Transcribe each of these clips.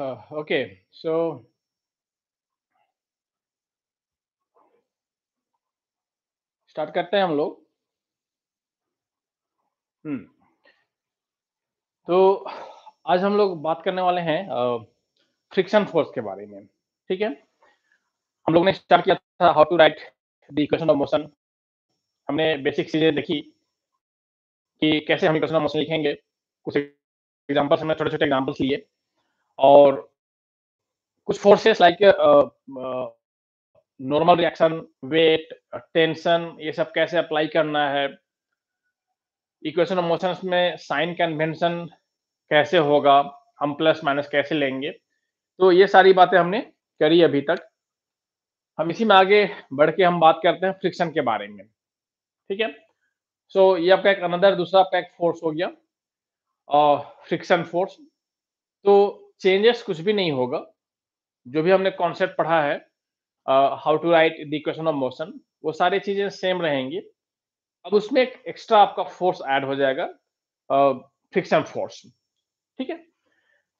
uh, okay, so start करते हैं हम लोग हम्म तो आज हम लोग बात करने वाले हैं फ्रिक्शन फोर्स के बारे में ठीक है हम लोग ने स्टार्ट किया था how to write the equation of motion हमने बेसिक चीजें देखी कि कैसे हम इक्वेशन ऑफ मोशन लिखेंगे कुछ एग्जांपल्स हमने छोटे छोटे एग्जांपल्स लिए और कुछ forces like normal reaction weight tension ये सब कैसे अप्लाई करना है इक्वेशन ऑफ मोशन में साइन कन्वेंशन कैसे होगा हम प्लस माइनस कैसे लेंगे तो ये सारी बातें हमने करी अभी तक हम इसी में आगे बढ़ के हम बात करते हैं फ्रिक्शन के बारे में ठीक है सो so, ये आपका एक अनदर दूसरा आपका एक फोर्स हो गया फ्रिक्शन फोर्स तो चेंजेस कुछ भी नहीं होगा जो भी हमने कॉन्सेप्ट पढ़ा है how to write the equation of motion वो सारी चीज़ें सेम रहेंगी अब उसमें एक एक्स्ट्रा आपका फोर्स ऐड हो जाएगा फिक्शन फोर्स ठीक है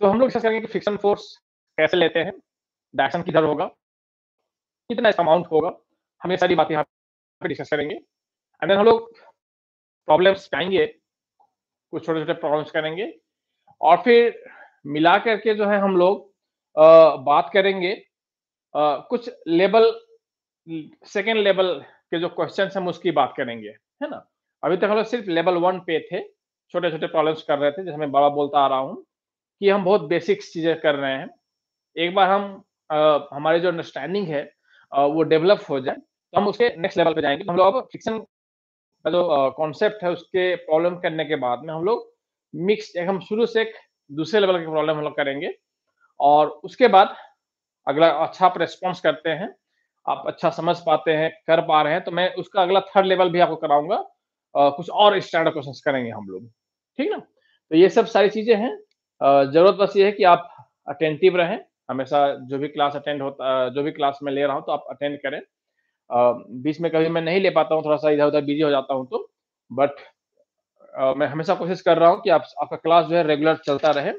तो हम लोग डिस्कस करेंगे कि फिक्शन फोर्स कैसे लेते हैं डायरेक्शन किधर होगा कितना अमाउंट होगा हम ये सारी बातें यहाँ पे डिस्कस करेंगे एंड देन हम लोग प्रॉब्लम्स आएंगे कुछ छोटे छोटे प्रॉब्लम्स करेंगे और फिर मिला करके जो है हम लोग बात करेंगे कुछ लेवल सेकेंड लेवल के जो क्वेश्चन हम उसकी बात करेंगे है ना अभी तक हम लोग सिर्फ लेवल वन पे थे छोटे छोटे प्रॉब्लम्स कर रहे थे जैसे मैं बाबा बोलता आ रहा हूँ कि हम बहुत बेसिक्स चीजें कर रहे हैं एक बार हम आ, हमारे जो अंडरस्टैंडिंग है आ, वो डेवलप हो जाए तो हम उसके नेक्स्ट लेवल पे जाएंगे तो हम लोग अब फिक्शन का जो कॉन्सेप्ट है उसके प्रॉब्लम करने के बाद में हम लोग मिक्स एक हम शुरू से एक दूसरे लेवल की प्रॉब्लम हम लोग करेंगे और उसके बाद अगला अच्छा आप रेस्पॉन्स करते हैं आप अच्छा समझ पाते हैं कर पा रहे हैं तो मैं उसका अगला थर्ड लेवल भी आपको कराऊंगा कुछ और स्टैंडर्ड क्वेश्चन करेंगे हम लोग ठीक ना तो ये सब सारी चीजें हैं जरूरत बस ये है कि आप अटेंटिव रहें हमेशा जो भी क्लास अटेंड होता जो भी क्लास में ले रहा हूँ तो आप अटेंड करें बीच में कभी मैं नहीं ले पाता हूँ थोड़ा सा इधर उधर बिजी हो जाता हूँ तो बट मैं हमेशा कोशिश कर रहा हूँ कि आप आपका क्लास जो है रेगुलर चलता रहे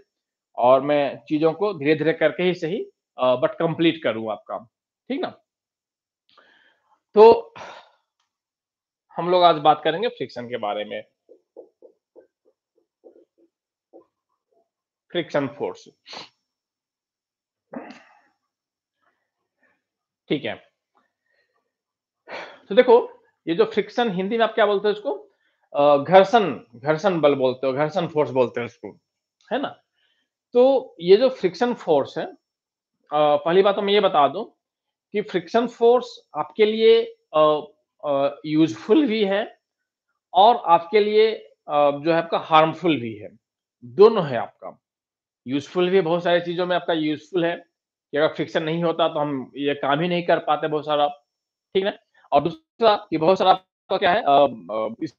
और मैं चीज़ों को धीरे धीरे करके ही सही बट कंप्लीट करूँ आपका ठीक ना तो हम लोग आज बात करेंगे फ्रिक्शन के बारे में फ्रिक्शन फोर्स ठीक है तो देखो ये जो फ्रिक्शन हिंदी में आप क्या बोलते हैं इसको घर्षण घर्षण बल बोलते हो घर्षण फोर्स बोलते हैं उसको है ना तो ये जो फ्रिक्शन फोर्स है पहली बात तो मैं ये बता दूं कि फ्रिक्शन फोर्स आपके लिए यूजफुल भी है और आपके लिए जो है आपका हार्मफुल भी है दोनों है आपका यूजफुल भी बहुत सारी चीज़ों में आपका यूजफुल है कि अगर फ्रिक्शन नहीं होता तो हम ये काम ही नहीं कर पाते बहुत सारा ठीक है और दूसरा कि बहुत सारा आपका क्या है इस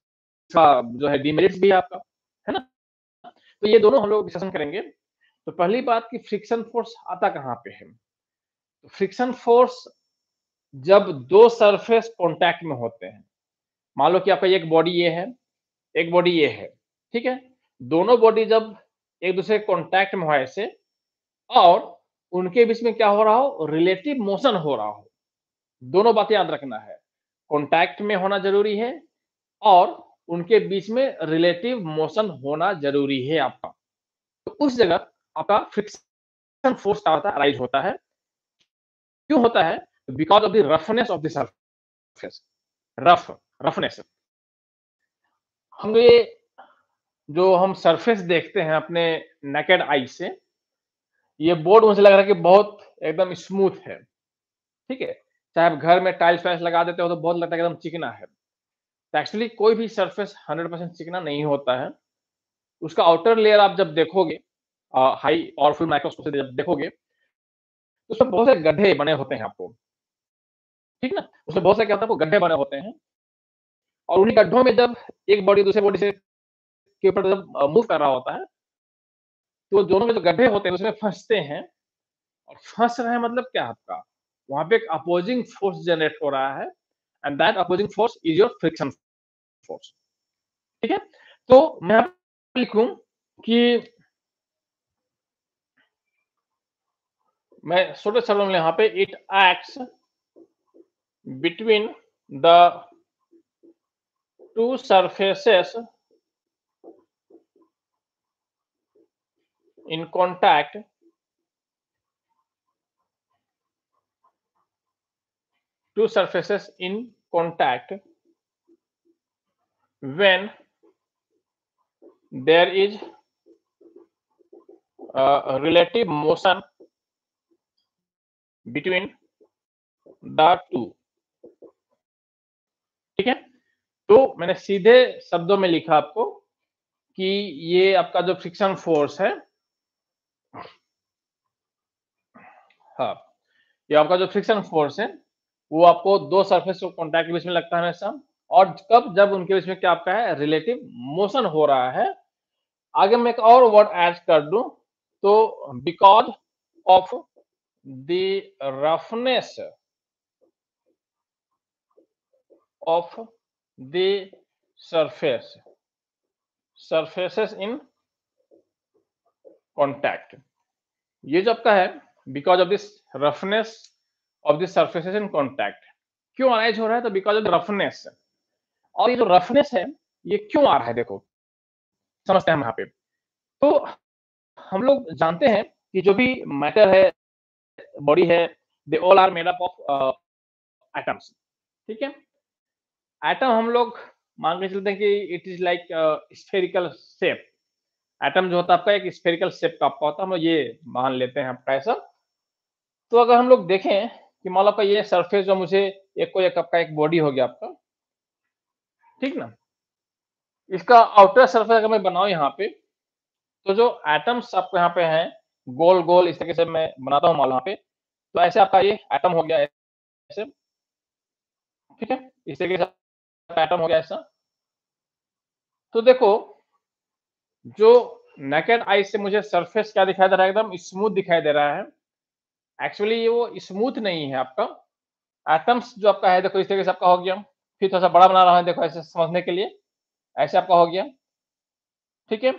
इसका जो है डिमेरिट्स भी आपका है ना तो ये दोनों हम लोग डिस्कशन करेंगे तो पहली बात कि फ्रिक्शन फोर्स आता कहाँ पे है तो फ्रिक्शन फोर्स जब दो सरफेस कॉन्टैक्ट में होते हैं मान लो कि आपका एक बॉडी ये है एक बॉडी ये है ठीक है दोनों बॉडी जब एक दूसरे कॉन्टैक्ट में हो ऐसे और उनके बीच में क्या हो रहा हो रिलेटिव मोशन हो रहा हो दोनों बातें याद रखना है कॉन्टैक्ट में होना जरूरी है और उनके बीच में रिलेटिव मोशन होना जरूरी है आपका तो उस जगह आपका फ्रिक्शन फोर्स क्या होता है राइज होता है क्यों होता है because of the roughness of the surface rough roughness हम ये जो हम सरफेस देखते हैं अपने नेकेड आई से ये बोर्ड मुझे लग रहा है कि बहुत एकदम स्मूथ है ठीक है चाहे आप घर में टाइल्स वाइल्स लगा देते हो तो बहुत लगता है एकदम चिकना है एक्चुअली कोई भी सरफेस 100 परसेंट चिकना नहीं होता है उसका आउटर लेयर आप जब देखोगे हाई और फिर माइक्रोस्कोप से जब देखोगे तो उसमें बहुत सारे गड्ढे बने होते हैं आपको ठीक ना उसमें बहुत सारे क्या होता है गड्ढे बने होते हैं और उन्हीं गड्ढों में जब एक बॉडी दूसरे बॉडी से के ऊपर जब मूव कर रहा होता है तो दोनों में जो गड्ढे होते हैं उसमें फंसते हैं और फंस रहे हैं मतलब क्या आपका वहां पे एक अपोजिंग फोर्स जनरेट हो रहा है and that opposing force is your friction force ठीक है तो मैं पर लिखू कि मैं छोटे शब्द में यहाँ पे it act between the two surfaces in contact two surfaces in contact when there is a relative motion between the two ठीक है तो मैंने सीधे शब्दों में लिखा आपको कि ये आपका जो फ्रिक्शन फोर्स है हाँ ये आपका जो फ्रिक्शन फोर्स है वो आपको दो सरफेस को कॉन्टैक्ट के बीच में लगता है हमेशा और कब जब उनके बीच में क्या आपका है रिलेटिव मोशन हो रहा है आगे मैं एक और वर्ड ऐड कर दू तो because of the roughness of the surface surfaces in contact ये जो आपका है because of this roughness of this surfaces in contact क्यों अराइज हो रहा है तो बिकॉज ऑफ रफनेस और ये जो रफनेस है ये क्यों आ रहा है देखो समझते हैं हम यहाँ पे तो हम लोग जानते हैं कि जो भी मैटर है बॉडी है they all are made up of atoms ठीक है एटम हम लोग मान के चलते हैं कि it is like spherical shape atom जो होता है आपका एक स्फेरिकल शेप का आपका होता है हम ये मान लेते हैं आपका ऐसा तो अगर हम लोग देखें कि मान लो आपका ये सरफेस जो मुझे एक को एक का एक बॉडी हो गया आपका ठीक ना इसका आउटर सरफेस अगर मैं बनाऊ यहाँ पे तो जो एटम्स आपको यहाँ पे हैं गोल गोल इस तरीके से मैं बनाता हूँ मान लो यहाँ पे तो ऐसे आपका ये एटम हो गया ऐसे ठीक है इस तरीके से एटम हो गया ऐसा तो देखो जो नेकेड आई से मुझे सरफेस क्या दिखाई दे रहा है एकदम स्मूथ दिखाई दे रहा है एक्चुअली ये वो स्मूथ नहीं है आपका एटम्स जो आपका है देखो इस तरीके से आपका हो गया फिर थोड़ा सा बड़ा बना रहा है देखो ऐसे समझने के लिए ऐसे आपका हो गया ठीक है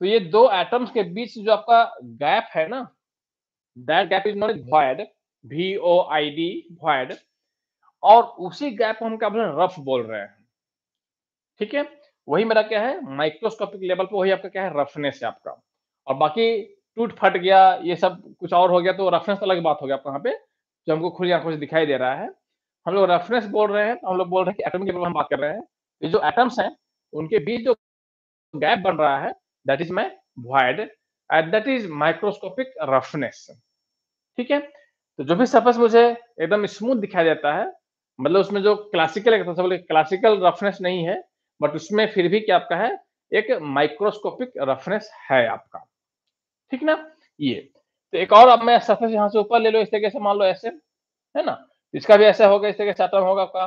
तो ये दो एटम्स के बीच जो आपका गैप है ना that gap is not is void V O I D void और उसी गैप को हम क्या बोल रहे हैं रफ बोल रहे हैं ठीक है वही मेरा क्या है माइक्रोस्कोपिक लेवल पर वही आपका क्या है रफनेस है आपका और बाकी टूट फट गया ये सब कुछ और हो गया तो रेफरेंस अलग बात हो गया आपको पे जो हमको खुली आंखों से दिखाई दे रहा है हम लोग रेफरेंस बोल रहे हैं तो हम लोग बोल रहे हैं कि एटम के बारे में हम बात कर रहे हैं ये जो एटम्स हैं उनके बीच जो गैप बन रहा है that is my void and that is microscopic roughness ठीक है तो जो भी सफेस मुझे एकदम स्मूथ दिखाई देता है मतलब उसमें जो क्लासिकल है तो सब क्लासिकल रफनेस नहीं है बट उसमें फिर भी क्या आपका है एक माइक्रोस्कोपिक रफनेस है आपका ठीक ना ये तो एक और अब मैं सरफेस यहाँ से ऊपर ले लो इस तरीके से मान लो ऐसे है ना इसका भी ऐसा होगा इस तरीके से एटम होगा आपका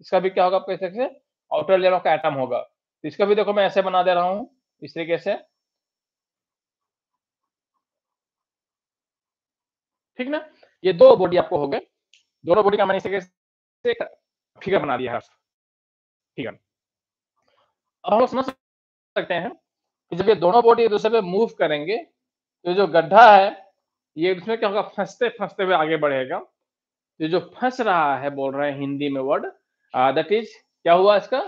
इसका भी क्या होगा आपका इस तरीके से आउटर लेयर का एटम होगा तो इसका भी देखो मैं ऐसे बना दे रहा हूँ इस तरीके से ठीक ना ये दो बॉडी आपको हो गए दोनों बॉडी का मैंने इस तरीके से फिगर बना दिया है फिगर अब हम समझ सकते हैं कि जब ये दोनों बॉडी एक दूसरे पे मूव करेंगे तो जो गड्ढा है ये उसमें क्या होगा फंसते फंसते हुए आगे बढ़ेगा ये जो फंस रहा है बोल रहे हैं हिंदी में वर्ड दैट इज क्या हुआ इसका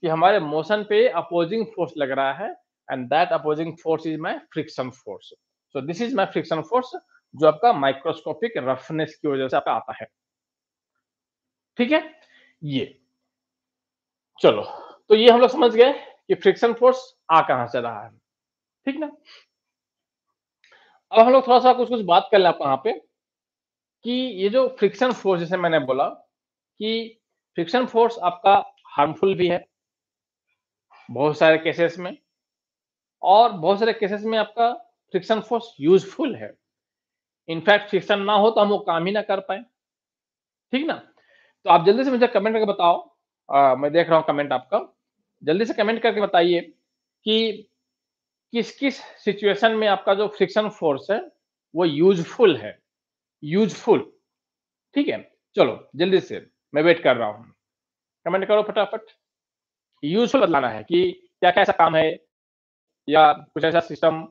कि हमारे मोशन पे अपोजिंग फोर्स लग रहा है and that opposing force is my friction force so this is my friction force जो आपका माइक्रोस्कोपिक रफनेस की वजह से आपका आता है ठीक है ये चलो तो ये हम लोग समझ गए कि फ्रिक्शन फोर्स आ कहां से रहा है ठीक ना अब हम लोग थोड़ा सा कुछ कुछ बात कर लें आप यहाँ पे कि ये जो फ्रिक्शन फोर्स जैसे मैंने बोला कि फ्रिक्शन फोर्स आपका हार्मफुल भी है बहुत सारे केसेस में और बहुत सारे केसेस में आपका फ्रिक्शन फोर्स यूजफुल है इनफैक्ट फ्रिक्शन ना हो तो हम वो काम ही ना कर पाए ठीक ना तो आप जल्दी से मुझे कमेंट करके बताओ आ, मैं देख रहा हूँ कमेंट आपका जल्दी से कमेंट करके बताइए कि किस किस सिचुएशन में आपका जो फ्रिक्शन फोर्स है वो यूजफुल है यूजफुल ठीक है चलो जल्दी से मैं वेट कर रहा हूं कमेंट करो फटाफट यूजफुल बतलाना है कि क्या कैसा काम है या कुछ ऐसा सिस्टम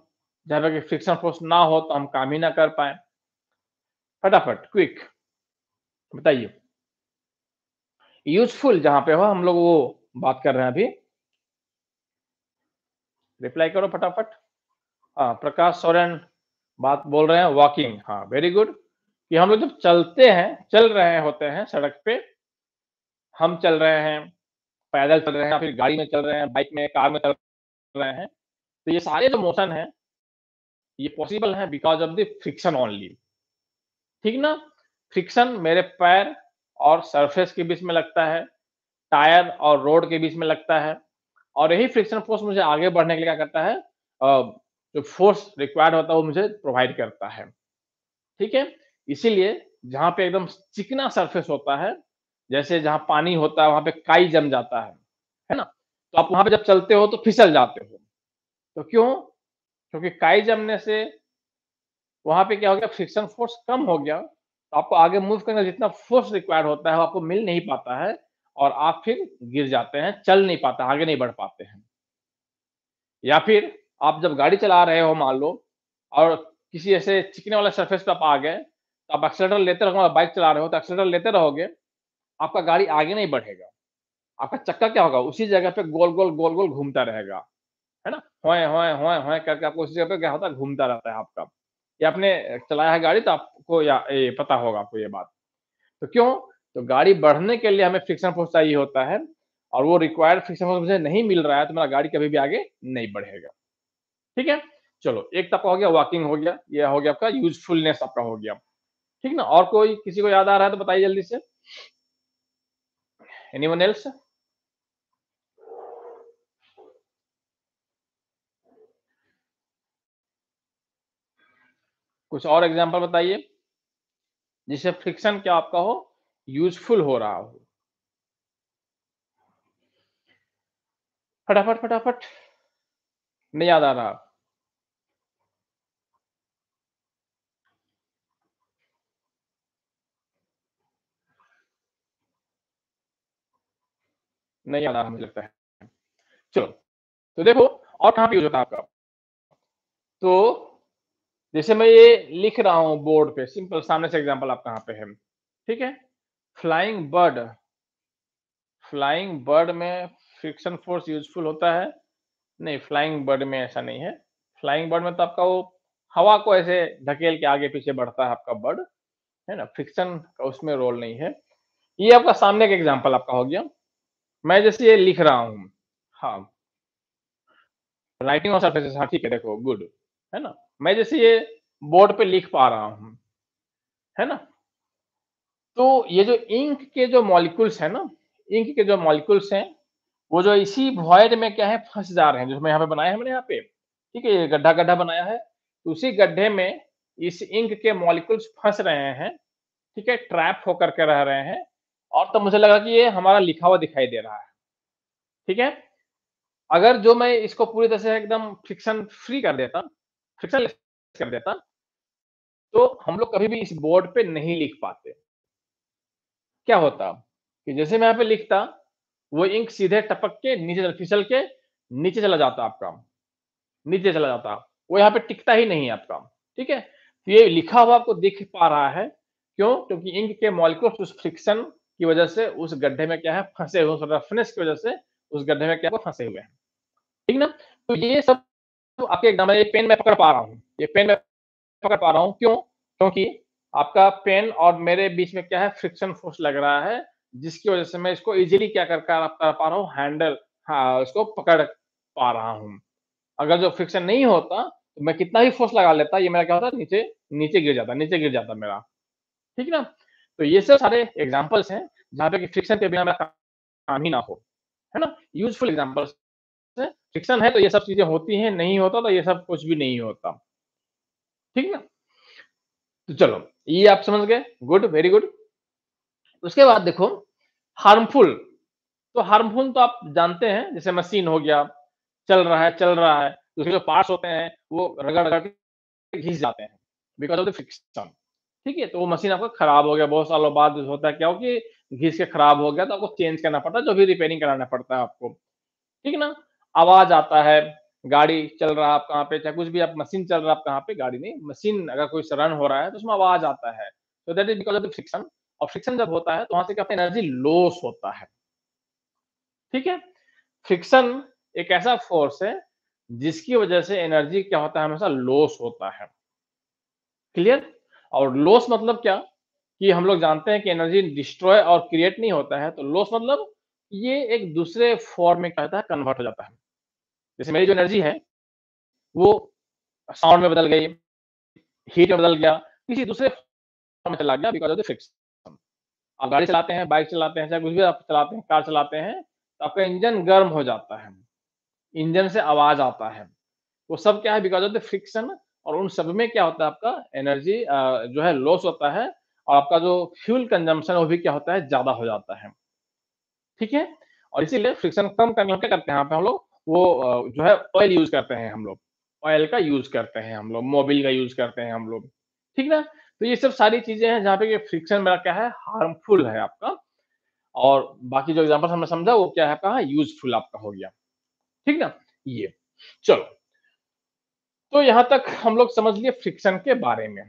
जहां पर फ्रिक्शन फोर्स ना हो तो हम काम ही ना कर पाए फटाफट क्विक बताइए यूजफुल जहां पे हो हम लोग वो बात कर रहे हैं अभी रिप्लाई करो फटाफट हाँ प्रकाश सोरेन बात बोल रहे हैं वॉकिंग हाँ वेरी गुड कि हम लोग जब चलते हैं चल रहे होते हैं सड़क पे हम चल रहे हैं पैदल चल रहे हैं फिर गाड़ी में चल रहे हैं बाइक में कार में चल रहे हैं तो ये सारे जो मोशन है ये पॉसिबल है because of the friction only ठीक ना फ्रिक्शन मेरे पैर और सरफेस के बीच में लगता है टायर और रोड के बीच में लगता है और यही फ्रिक्शन फोर्स मुझे आगे बढ़ने के लिए क्या करता है जो फोर्स रिक्वायर्ड होता है वो मुझे प्रोवाइड करता है ठीक है इसीलिए जहां पे एकदम चिकना सरफेस होता है जैसे जहां पानी होता है वहां पे काई जम जाता है है ना तो आप वहां पे जब चलते हो तो फिसल जाते हो तो क्यों क्योंकि काई जमने से वहां पे क्या हो गया फ्रिक्शन फोर्स कम हो गया तो आपको आगे मूव करने जितना फोर्स रिक्वायर्ड होता है वो आपको मिल नहीं पाता है और आप फिर गिर जाते हैं चल नहीं पाते आगे नहीं बढ़ पाते हैं या फिर आप जब गाड़ी चला रहे हो मान लो और किसी ऐसे चिकने वाले सरफेस पर आप आ गए तो आप एक्सेलेटर लेते रहोगे बाइक चला रहे हो तो एक्सेलेटर लेते रहोगे आपका गाड़ी आगे नहीं बढ़ेगा आपका चक्का क्या होगा उसी जगह पे गोल गोल गोल गोल घूमता रहेगा है ना होए होए होए होए करके आपको उसी जगह पे क्या होता है घूमता रहता है आपका ये आपने चलाया है गाड़ी तो आपको या ये पता होगा आपको ये बात तो क्यों तो गाड़ी बढ़ने के लिए हमें फ्रिक्शन फोर्स चाहिए होता है और वो रिक्वायर्ड फ्रिक्शन फोर्स मुझे नहीं मिल रहा है तो मेरा गाड़ी कभी भी आगे नहीं बढ़ेगा ठीक है चलो एक तक हो गया वॉकिंग हो गया यह हो गया आपका यूजफुलनेस आपका हो गया ठीक ना और कोई किसी को याद आ रहा है तो बताइए जल्दी से वन एल्स कुछ और एग्जांपल बताइए जिसे फ्रिक्शन क्या आपका हो यूजफुल हो रहा हो फटाफट फटाफट नहीं याद आ रहा नहीं याद आ रहा मुझे लगता है चलो तो देखो और कहां पे यूज होता है आपका तो जैसे मैं ये लिख रहा हूं बोर्ड पे सिंपल सामने से एग्जांपल आप कहां पे है ठीक है फ्लाइंग बर्ड फ्लाइंग बर्ड में फ्रिक्शन फोर्स यूजफुल होता है नहीं फ्लाइंग बर्ड में ऐसा नहीं है फ्लाइंग बर्ड में तो आपका वो हवा को ऐसे धकेल के आगे पीछे बढ़ता है आपका बर्ड है ना फ्रिक्शन का उसमें रोल नहीं है ये आपका सामने का एग्जाम्पल आपका हो गया मैं जैसे ये लिख रहा हूं हाँ राइटिंग ऑन सरफेसेस हाँ ठीक है देखो गुड है ना मैं जैसे ये बोर्ड पे लिख पा रहा हूं है ना तो ये जो इंक के जो मॉलिक्यूल्स है ना इंक के जो मॉलिक्यूल्स हैं वो जो इसी वॉयड में क्या है फंस जा रहे हैं जो हमें यहाँ पे बनाया है हमने यहाँ पे ठीक है ये गड्ढा गड्ढा बनाया है तो उसी गड्ढे में इस इंक के मॉलिक्यूल्स फंस रहे हैं ठीक है ट्रैप होकर के रह रहे हैं और तो मुझे लगा कि ये हमारा लिखा हुआ दिखाई दे रहा है ठीक है अगर जो मैं इसको पूरी तरह से एकदम फ्रिक्शन फ्री कर देता फ्रिक्शन कर देता तो हम लोग कभी भी इस बोर्ड पे नहीं लिख पाते क्या होता कि जैसे मैं यहाँ पे लिखता वो इंक सीधे टपक के नीचे फिसल के नीचे चला जाता आपका नीचे चला जाता वो यहाँ पे टिकता ही नहीं है आपका ठीक है तो ये लिखा हुआ आपको दिख पा रहा है क्यों क्योंकि इंक के मॉलिक्यूल्स उस फ्रिक्शन की वजह से उस गड्ढे में क्या है फंसे हुए रफनेस की वजह से उस गड्ढे में क्या फंसे हुए हैं ठीक ना तो ये सब तो आपके एग्जाम पेन में पकड़ पा रहा हूँ ये पेन में पकड़ पा रहा हूँ क्यों क्योंकि आपका पेन और मेरे बीच में क्या है फ्रिक्शन फोर्स लग रहा है जिसकी वजह से मैं इसको इजिली क्या कर कर पा रहा हूँ हैंडल हाँ इसको पकड़ पा रहा हूँ अगर जो फ्रिक्शन नहीं होता तो मैं कितना ही फोर्स लगा लेता ये मेरा क्या होता नीचे नीचे गिर जाता नीचे गिर जाता मेरा ठीक ना तो ये सब सारे एग्जाम्पल्स हैं जहाँ पे कि फ्रिक्शन के बिना मेरा काम ही ना हो है ना यूजफुल एग्जाम्पल्स फ्रिक्शन है तो ये सब चीजें होती हैं नहीं होता तो ये सब कुछ भी नहीं होता ठीक ना तो चलो ये आप समझ गए गुड वेरी गुड उसके बाद देखो हार्मफुल तो हार्मफुल तो आप जानते हैं जैसे मशीन हो गया चल रहा है चल रहा है उसके जो पार्ट्स होते हैं वो रगड़ रगड़ के घिस जाते हैं बिकॉज ऑफ द फ्रिक्शन ठीक है तो वो मशीन आपका खराब हो गया बहुत सालों बाद होता है क्या हो कि घिस के खराब हो गया तो आपको चेंज करना पड़ता है जो भी रिपेयरिंग कराना पड़ता है आपको ठीक है ना आवाज आता है गाड़ी चल रहा है आप कहाँ पे चाहे कुछ भी आप मशीन चल रहा है आप कहाँ पे गाड़ी नहीं मशीन अगर कोई रन हो रहा है तो उसमें आवाज आता है तो that is because of the friction और फ्रिक्शन जब होता है तो वहां से क्या एनर्जी लॉस होता है ठीक है फ्रिक्शन एक ऐसा फोर्स है जिसकी वजह से एनर्जी क्या होता है हमेशा लॉस होता है क्लियर और लॉस मतलब क्या कि हम लोग जानते हैं कि एनर्जी डिस्ट्रॉय और क्रिएट नहीं होता है तो लॉस मतलब ये एक दूसरे फॉर्म में क्या होता है कन्वर्ट हो जाता है जैसे मेरी जो एनर्जी है वो साउंड में बदल गई हीट में बदल गया किसी दूसरे में चला गया बिकॉज ऑफ द फिक्स आप गाड़ी चलाते हैं बाइक चलाते हैं चाहे कुछ भी आप चलाते हैं कार चलाते हैं तो आपका इंजन गर्म हो जाता है इंजन से आवाज आता है वो सब क्या है बिकॉज ऑफ द फ्रिक्शन और उन सब में क्या होता है आपका एनर्जी जो है लॉस होता है और आपका जो फ्यूल कंजम्पशन वो भी क्या होता है ज्यादा हो जाता है ठीक है और इसीलिए फ्रिक्शन कम करने क्या करते हैं यहाँ पे हम लोग वो जो है ऑयल यूज करते हैं हम लोग ऑयल का यूज करते हैं हम लोग मोबिल का यूज करते हैं हम लोग ठीक ना तो ये सब सारी चीजें हैं जहाँ पे कि फ्रिक्शन मेरा क्या है हार्मफुल है आपका और बाकी जो एग्जाम्पल हमने समझा वो क्या है आपका यूजफुल हाँ, आपका हो गया ठीक ना ये चलो तो यहां तक हम लोग समझ लिए फ्रिक्शन के बारे में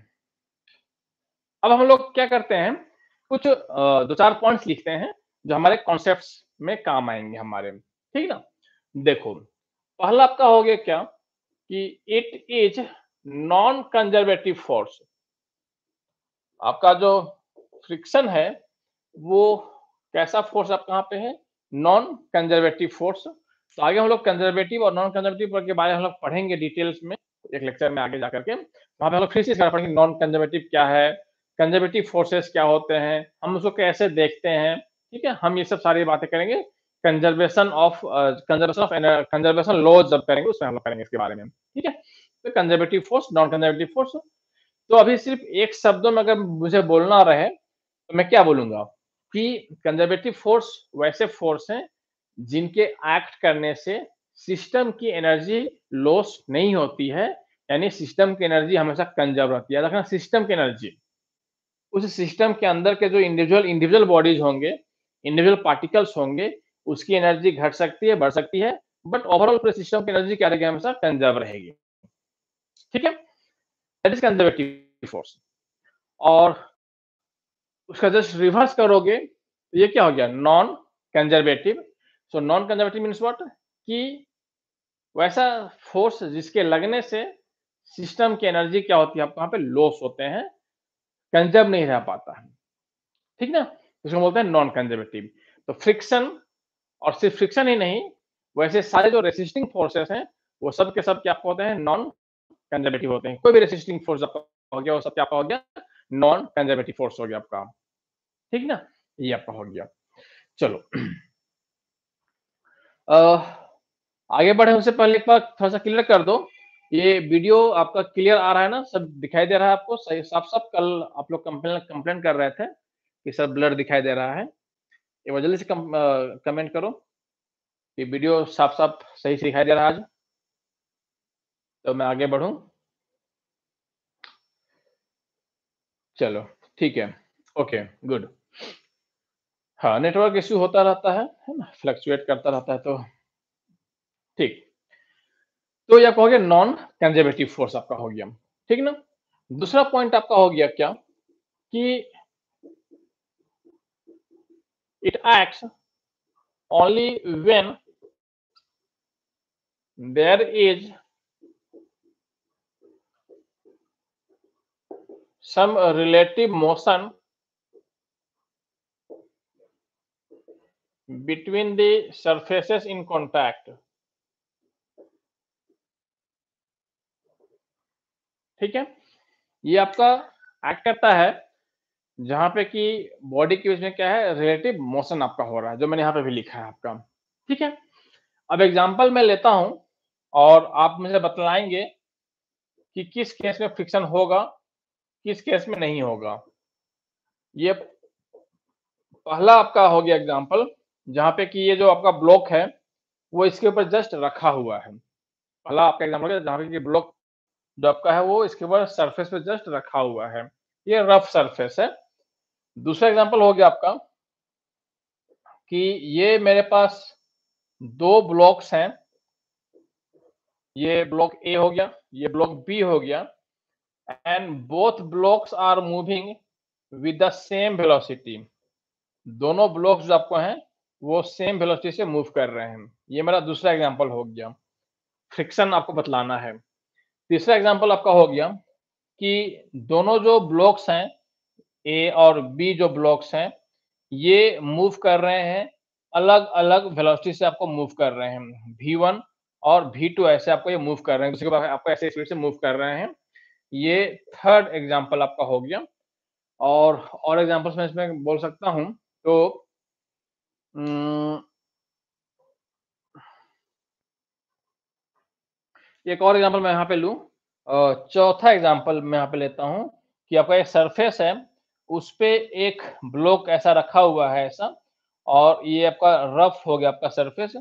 अब हम लोग क्या करते हैं कुछ दो चार पॉइंट्स लिखते हैं जो हमारे कॉन्सेप्ट में काम आएंगे हमारे ठीक ना देखो पहला आपका हो गया क्या कि it is non conservative force आपका जो फ्रिक्शन है वो कैसा फोर्स आप कहाँ पे है नॉन कंजर्वेटिव फोर्स तो आगे हम लोग कंजर्वेटिव और नॉन कंजर्वेटिव के बारे में हम लोग पढ़ेंगे डिटेल्स में एक लेक्चर में आगे जाकर के वहां पे हम लोग फिर से पढ़ेंगे नॉन कंजर्वेटिव क्या है कंजर्वेटिव फोर्सेस क्या होते हैं हम उसको कैसे देखते हैं ठीक है हम ये सब सारी बातें करेंगे conservation of conservation of conservation laws जब करेंगे उसमें हम लोग करेंगे इसके बारे में ठीक है तो conservative force non conservative force तो अभी सिर्फ एक शब्दों में अगर मुझे बोलना रहे तो मैं क्या बोलूंगा कि कंजर्वेटिव फोर्स वैसे फोर्स हैं जिनके एक्ट करने से सिस्टम की एनर्जी लॉस नहीं होती है यानी सिस्टम की एनर्जी हमेशा कंजर्व रहती है रखना सिस्टम की एनर्जी उस सिस्टम के अंदर के जो इंडिविजुअल इंडिविजुअल बॉडीज होंगे इंडिविजुअल पार्टिकल्स होंगे उसकी एनर्जी घट सकती है बढ़ सकती है बट ओवरऑल पूरे सिस्टम की एनर्जी क्या रहेगी हमेशा कंजर्व रहेगी ठीक है दैट इज कंजर्वेटिव फोर्स और उसका जस्ट रिवर्स करोगे तो ये क्या हो गया non conservative so non conservative means what कि वैसा फोर्स जिसके लगने से सिस्टम की एनर्जी क्या होती है आप वहां पे लॉस होते हैं कंजर्व नहीं रह पाता है ठीक ना इसको तो बोलते हैं नॉन कंजर्वेटिव तो फ्रिक्शन और सिर्फ फ्रिक्शन ही नहीं वैसे सारे जो रेसिस्टिंग फोर्सेस हैं वो सब के सब क्या होते हैं नॉन कंजर्वेटिव होते हैं कोई भी रेसिस्टिंग फोर्स आपका हो गया वो सब क्या हो गया नॉन कंजर्वेटिव फोर्स हो गया आपका ठीक ना ये आपका हो गया चलो आ, आगे बढ़े उससे पहले एक बार थोड़ा सा क्लियर कर दो ये वीडियो आपका क्लियर आ रहा है ना सब दिखाई दे रहा है आपको सही साफ साफ कल आप लोग कंप्लेन कंप्लेन कर रहे थे कि सर ब्लर दिखाई दे रहा है एक बार जल्दी से कम, आ, कमेंट करो कि वीडियो साफ साफ सही दिखाई दे रहा आज तो मैं आगे बढ़ूं चलो ठीक है ओके गुड हाँ नेटवर्क इश्यू होता रहता है है ना फ्लक्चुएट करता रहता है तो ठीक तो यह कहोगे नॉन कंजर्वेटिव फोर्स आपका हो गया ठीक ना दूसरा पॉइंट आपका हो गया क्या कि it acts only when there is some relative motion between the surfaces in contact ठीक है ये आपका एक्ट करता है जहां पे कि बॉडी बीच में क्या है रिलेटिव मोशन आपका हो रहा है जो मैंने यहाँ पे भी लिखा है आपका ठीक है अब एग्जाम्पल मैं लेता हूं और आप मुझे बतलाएंगे कि किस केस में फ्रिक्शन होगा किस केस में नहीं होगा ये पहला आपका हो गया एग्जाम्पल जहां पे कि ये जो आपका ब्लॉक है वो इसके ऊपर जस्ट रखा हुआ है पहला आपका एग्जाम्पल जहां पे ब्लॉक जो आपका है वो इसके ऊपर सरफेस पे जस्ट रखा हुआ है ये रफ सरफेस है दूसरा एग्जांपल हो गया आपका कि ये मेरे पास दो ब्लॉक्स हैं ये ब्लॉक ए हो गया ये ब्लॉक बी हो गया and both blocks are moving with the same velocity दोनों ब्लॉक्स जो आपको हैं वो सेम वेलोसिटी से मूव कर रहे हैं ये मेरा दूसरा एग्जांपल हो गया फ्रिक्शन आपको बतलाना है तीसरा एग्जांपल आपका हो गया कि दोनों जो ब्लॉक्स हैं ए और बी जो ब्लॉक्स हैं ये मूव कर रहे हैं अलग अलग वेलोसिटी से आपको मूव कर रहे हैं भी वन और भी टू ऐसे आपको ये मूव कर रहे हैं दूसरे आपको ऐसे स्पीड से मूव कर रहे हैं ये थर्ड एग्जाम्पल आपका हो गया और और एग्जाम्पल्स मैं इसमें बोल सकता हूं तो हम्म, एक और एग्जाम्पल मैं यहाँ पे लू चौथा एग्जाम्पल मैं यहाँ पे लेता हूँ कि आपका एक सरफेस है उस पर एक ब्लॉक ऐसा रखा हुआ है ऐसा और ये आपका रफ हो गया आपका सरफेस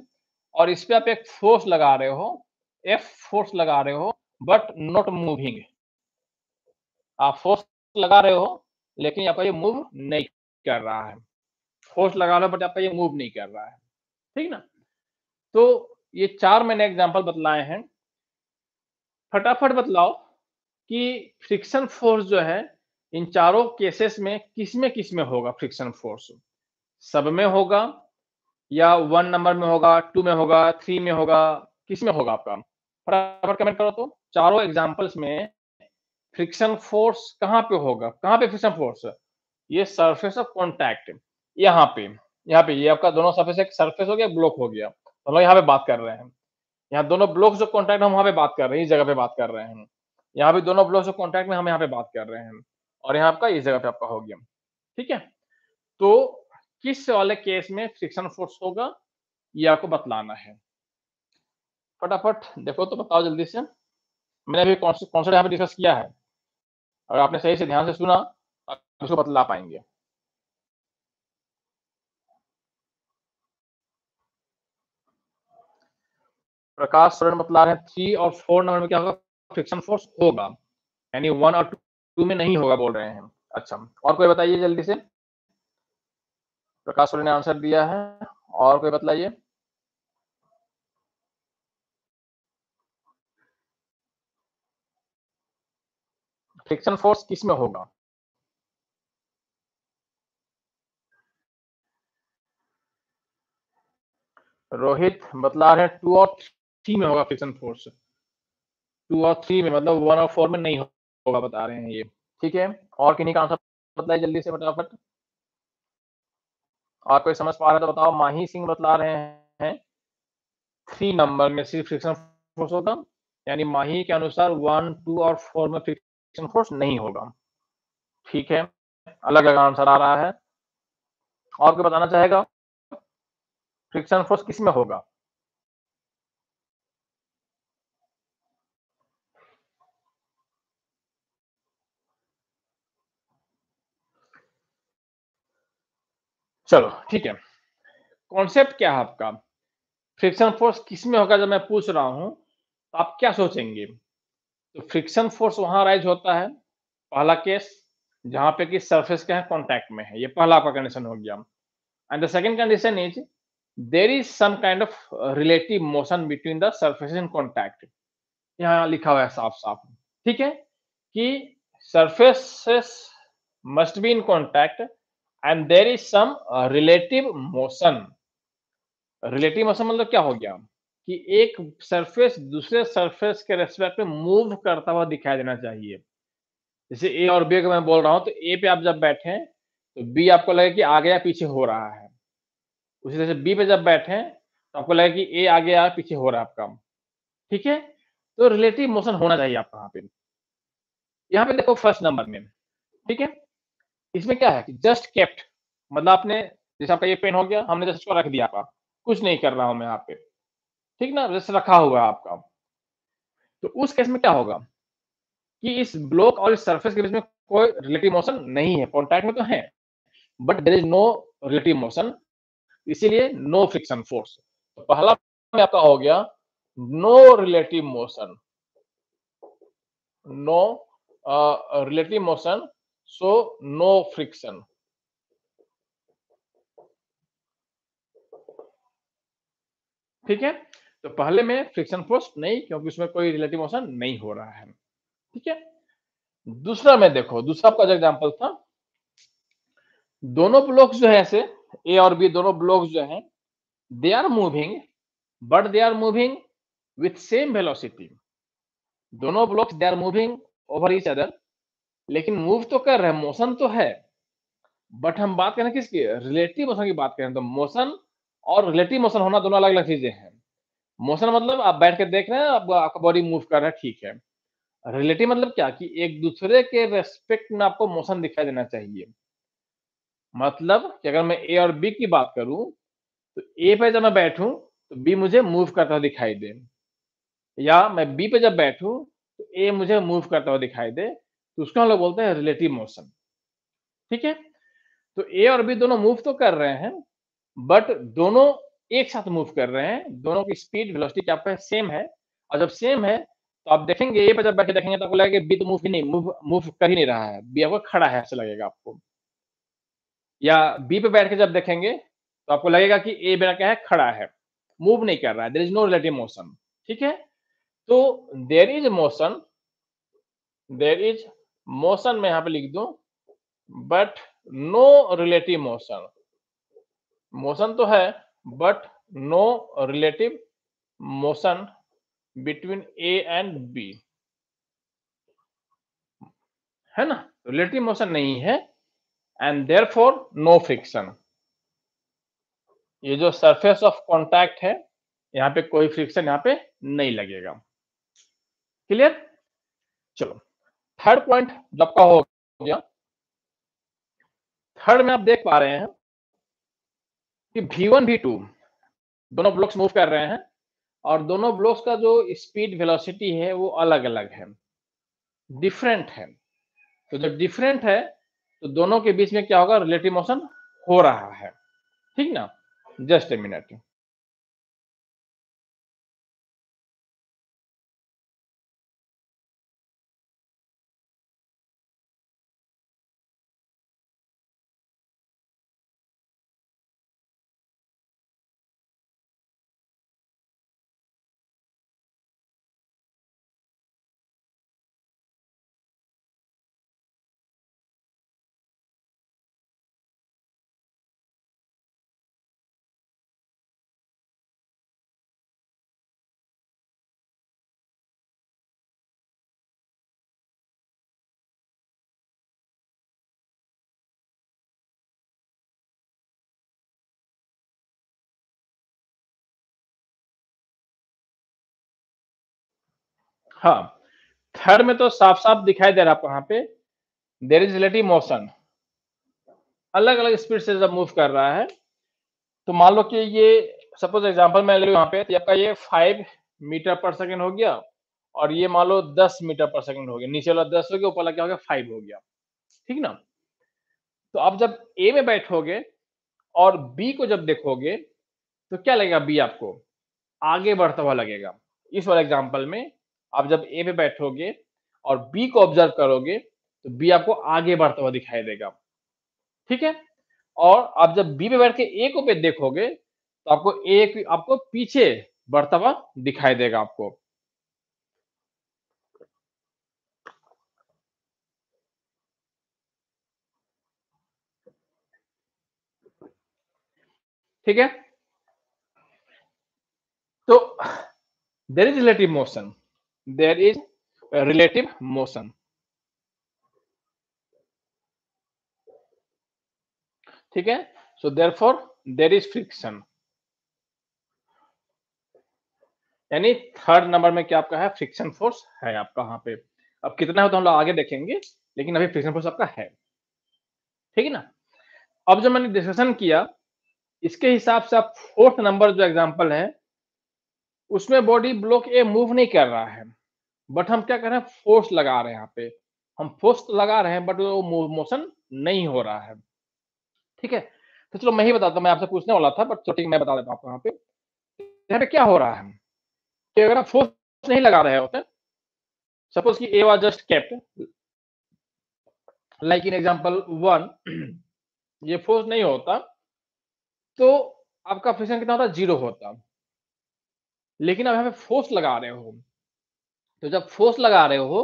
और इस पर आप एक फोर्स लगा रहे हो एफ फोर्स लगा रहे हो बट नॉट मूविंग आप फोर्स लगा रहे हो लेकिन आपका ये मूव नहीं कर रहा है फोर्स लगा रहे हो बट आपका ये मूव नहीं कर रहा है ठीक ना तो ये चार मैंने एग्जाम्पल बतलाए हैं फटाफट बतलाओ कि फ्रिक्शन फोर्स जो है इन चारों केसेस में किस में किस में होगा फ्रिक्शन फोर्स सब में होगा या वन नंबर में होगा टू में होगा थ्री में होगा किस में होगा आपका बराबर कमेंट करो तो चारों एग्जांपल्स में फ्रिक्शन फोर्स कहाँ पे होगा कहाँ पे फ्रिक्शन फोर्स ये सरफेस ऑफ कॉन्टैक्ट यहाँ पे यहाँ पे ये आपका दोनों सरफेस एक सरफेस हो गया ब्लॉक हो गया हम लोग यहाँ पे बात कर रहे हैं यहाँ दोनों ब्लॉक जो कॉन्टैक्ट हम वहाँ पे बात कर रहे हैं इस जगह पे बात कर रहे हैं यहाँ पे दोनों ब्लॉक जो कॉन्टैक्ट में हम यहाँ पे बात कर रहे हैं और यहाँ आपका इस जगह पे आपका हो गया ठीक है तो किस वाले केस में फ्रिक्शन फोर्स होगा ये आपको बतलाना है फटाफट देखो तो बताओ जल्दी से मैंने अभी सा यहाँ पे डिस्कस किया है अगर आपने सही से ध्यान से सुना आप उसको बतला पाएंगे प्रकाश शरण बतला रहे हैं थ्री और फोर नंबर में क्या होगा फ्रिक्शन फोर्स होगा यानी वन और टू टू में नहीं होगा बोल रहे हैं अच्छा और कोई बताइए जल्दी से प्रकाश ने आंसर दिया है और कोई बताइए फ्रिक्शन फोर्स किस में होगा रोहित बतला रहे टू और थ्री में होगा फ्रिक्शन फोर्स टू और थ्री में मतलब वन और फोर में नहीं होगा होगा बता रहे हैं ये ठीक है और किन्हीं का आंसर बताए जल्दी से फटाफट और कोई समझ पा रहा है तो बताओ माही सिंह बतला रहे हैं थ्री नंबर में सिर्फ फ्रिक्शन फोर्स होगा यानी माही के अनुसार वन टू और फोर में फ्रिक्शन फोर्स नहीं होगा ठीक है अलग अलग आंसर आ रहा है और कोई बताना चाहेगा फ्रिक्शन फोर्स किस में होगा चलो ठीक है कॉन्सेप्ट क्या है आपका फ्रिक्शन फोर्स किस में होगा जब मैं पूछ रहा हूं तो आप क्या सोचेंगे तो फ्रिक्शन फोर्स वहां राइज होता है पहला केस जहां पे कि सरफेस क्या है कॉन्टैक्ट में है ये पहला आपका कंडीशन हो गया and the second condition is there is some kind of relative motion between the surface in contact यहाँ लिखा हुआ है साफ साफ ठीक है कि surfaces must be in contact and there is some relative motion relative motion मतलब क्या हो गया कि एक सरफेस दूसरे सरफेस के रेस्पेक्ट में मूव करता हुआ दिखाई देना चाहिए जैसे ए और बी का मैं बोल रहा हूं तो ए पे आप जब बैठे तो बी आपको लगे कि आगे या पीछे हो रहा है उसी तरह से बी पे जब बैठे तो आपको लगे कि ए आगे या पीछे हो रहा है आपका ठीक है तो रिलेटिव मोशन होना चाहिए आपका यहाँ पे यहाँ पे देखो फर्स्ट नंबर में ठीक है इसमें क्या है जस्ट केप्ट मतलब आपने जैसे आपका ये पेन हो गया हमने जस्ट रख दिया आपका कुछ नहीं कर रहा हूं मैं यहाँ पे ठीक ना जस्ट रखा हुआ आपका तो उस केस में क्या होगा कि इस ब्लॉक और इस सरफेस के बीच में कोई रिलेटिव मोशन नहीं है कॉन्टैक्ट में तो है but there is no relative motion इसीलिए नो फ्रिक्शन फोर्स तो पहला में आपका हो गया no relative motion no relative motion so no friction ठीक है तो पहले में फ्रिक्शन फोर्स नहीं क्योंकि उसमें कोई रिलेटिव मोशन नहीं हो रहा है ठीक है दूसरा में देखो दूसरा आपका एग्जाम्पल था दोनों ब्लॉक्स जो है ऐसे ए और बी दोनों ब्लॉक्स जो है they are moving but they are moving with same velocity दोनों blocks they are moving over each other लेकिन मूव तो कर रहा है मोशन तो है बट हम बात करें किसकी रिलेटिव मोशन की बात करें तो मोशन और रिलेटिव मोशन होना दोनों अलग अलग चीजें हैं मोशन मतलब आप बैठ के देख रहे हैं आप, आपका बॉडी मूव कर रहा है ठीक है रिलेटिव मतलब क्या कि एक दूसरे के रेस्पेक्ट में आपको मोशन दिखाई देना चाहिए मतलब कि अगर मैं ए और बी की बात करूं तो ए पे जब मैं बैठूं तो बी मुझे मूव करता हुआ दिखाई दे या मैं बी पे जब बैठूं तो ए मुझे मूव करता हुआ दिखाई दे तो उसको हम लोग बोलते हैं रिलेटिव मोशन ठीक है तो ए और बी दोनों मूव तो कर रहे हैं बट दोनों एक साथ मूव कर रहे हैं दोनों की स्पीड वेलोसिटी क्या है सेम है और जब सेम है तो आप देखेंगे ए पर जब बैठे देखेंगे तो आपको लगेगा बी तो मूव ही नहीं मूव मूव कर ही नहीं रहा है बी आपको खड़ा है ऐसा लगेगा आपको या बी पे बैठ के जब देखेंगे तो आपको लगेगा कि ए मेरा क्या है खड़ा है मूव नहीं कर रहा है there is no relative motion ठीक है तो there is motion there is motion में यहां पे लिख दू but no relative motion motion तो है but no relative motion between A and B है ना रिलेटिव मोशन नहीं है and therefore no friction ये जो सरफेस ऑफ कॉन्टैक्ट है यहां पे कोई फ्रिक्शन यहां पे नहीं लगेगा क्लियर चलो थर्ड पॉइंट जब का हो गया थर्ड में आप देख पा रहे हैं कि भी वन भी टू दोनों ब्लॉक्स मूव कर रहे हैं और दोनों ब्लॉक्स का जो स्पीड वेलोसिटी है वो अलग अलग है डिफरेंट है तो जब डिफरेंट है तो दोनों के बीच में क्या होगा रिलेटिव मोशन हो रहा है ठीक ना जस्ट ए मिनट हाँ थर्ड में तो साफ साफ दिखाई दे रहा है वहां पे देर इज रिलेटिव मोशन अलग अलग स्पीड से जब मूव कर रहा है तो मान लो कि ये सपोज एग्जांपल मैं ले लू यहाँ पे तो आपका ये फाइव मीटर पर सेकंड हो गया और ये मान लो दस मीटर पर सेकंड हो गया नीचे वाला दस हो गया ऊपर क्या हो गया फाइव हो गया ठीक ना तो आप जब ए में बैठोगे और बी को जब देखोगे तो क्या लगेगा बी आपको आगे बढ़ता हुआ लगेगा इस वाले एग्जाम्पल में आप जब ए पे बैठोगे और बी को ऑब्जर्व करोगे तो बी आपको आगे बढ़ता हुआ दिखाई देगा ठीक है और आप जब बी पे बैठ के ए को पे देखोगे तो आपको ए आपको पीछे बढ़ता हुआ दिखाई देगा आपको ठीक है तो there is relative motion there is relative motion ठीक है so therefore there is friction यानी थर्ड नंबर में क्या आपका है फ्रिक्शन फोर्स है आपका वहां पे अब कितना है तो हम लोग आगे देखेंगे लेकिन अभी फ्रिक्शन फोर्स आपका है ठीक है ना अब जो मैंने डिस्कशन किया इसके हिसाब से आप फोर्थ नंबर जो एग्जांपल है उसमें बॉडी ब्लॉक ए मूव नहीं कर रहा है बट हम क्या कर रहे हैं फोर्स लगा रहे हैं यहाँ पे हम फोर्स तो लगा रहे हैं बट वो मोशन नहीं हो रहा है ठीक है तो चलो मैं ही बताता हूँ मैं आपसे पूछने वाला था बट छोटी मैं बता देता हूँ आपको यहाँ पे क्या हो रहा है कि अगर आप फोर्स नहीं लगा रहे होते सपोज की A was just kept like in example one ये फोर्स नहीं होता तो आपका फ्रिक्शन कितना होता जीरो होता लेकिन अब यहाँ पे फोर्स लगा रहे हो तो जब फोर्स लगा रहे हो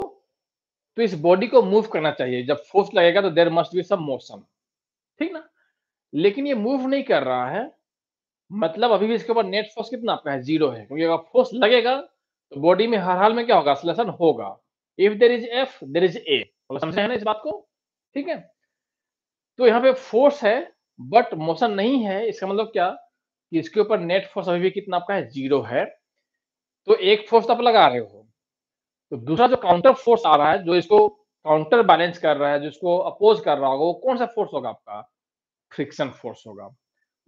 तो इस बॉडी को मूव करना चाहिए जब फोर्स लगेगा तो there must be some motion ठीक ना लेकिन ये मूव नहीं कर रहा है मतलब अभी भी इसके ऊपर नेट फोर्स कितना आपका है जीरो है क्योंकि अगर फोर्स लगेगा तो बॉडी में हर हाल में क्या होगा सलेशन होगा if there is F there is a समझे है ना इस बात को ठीक है तो यहाँ पे फोर्स है बट मोशन नहीं है इसका मतलब क्या कि इसके ऊपर नेट फोर्स अभी भी कितना आपका है जीरो है तो एक फोर्स आप लगा रहे हो तो दूसरा जो काउंटर फोर्स आ रहा है जो इसको काउंटर बैलेंस कर रहा है जिसको अपोज कर रहा होगा वो कौन सा फोर्स होगा आपका फ्रिक्शन फोर्स होगा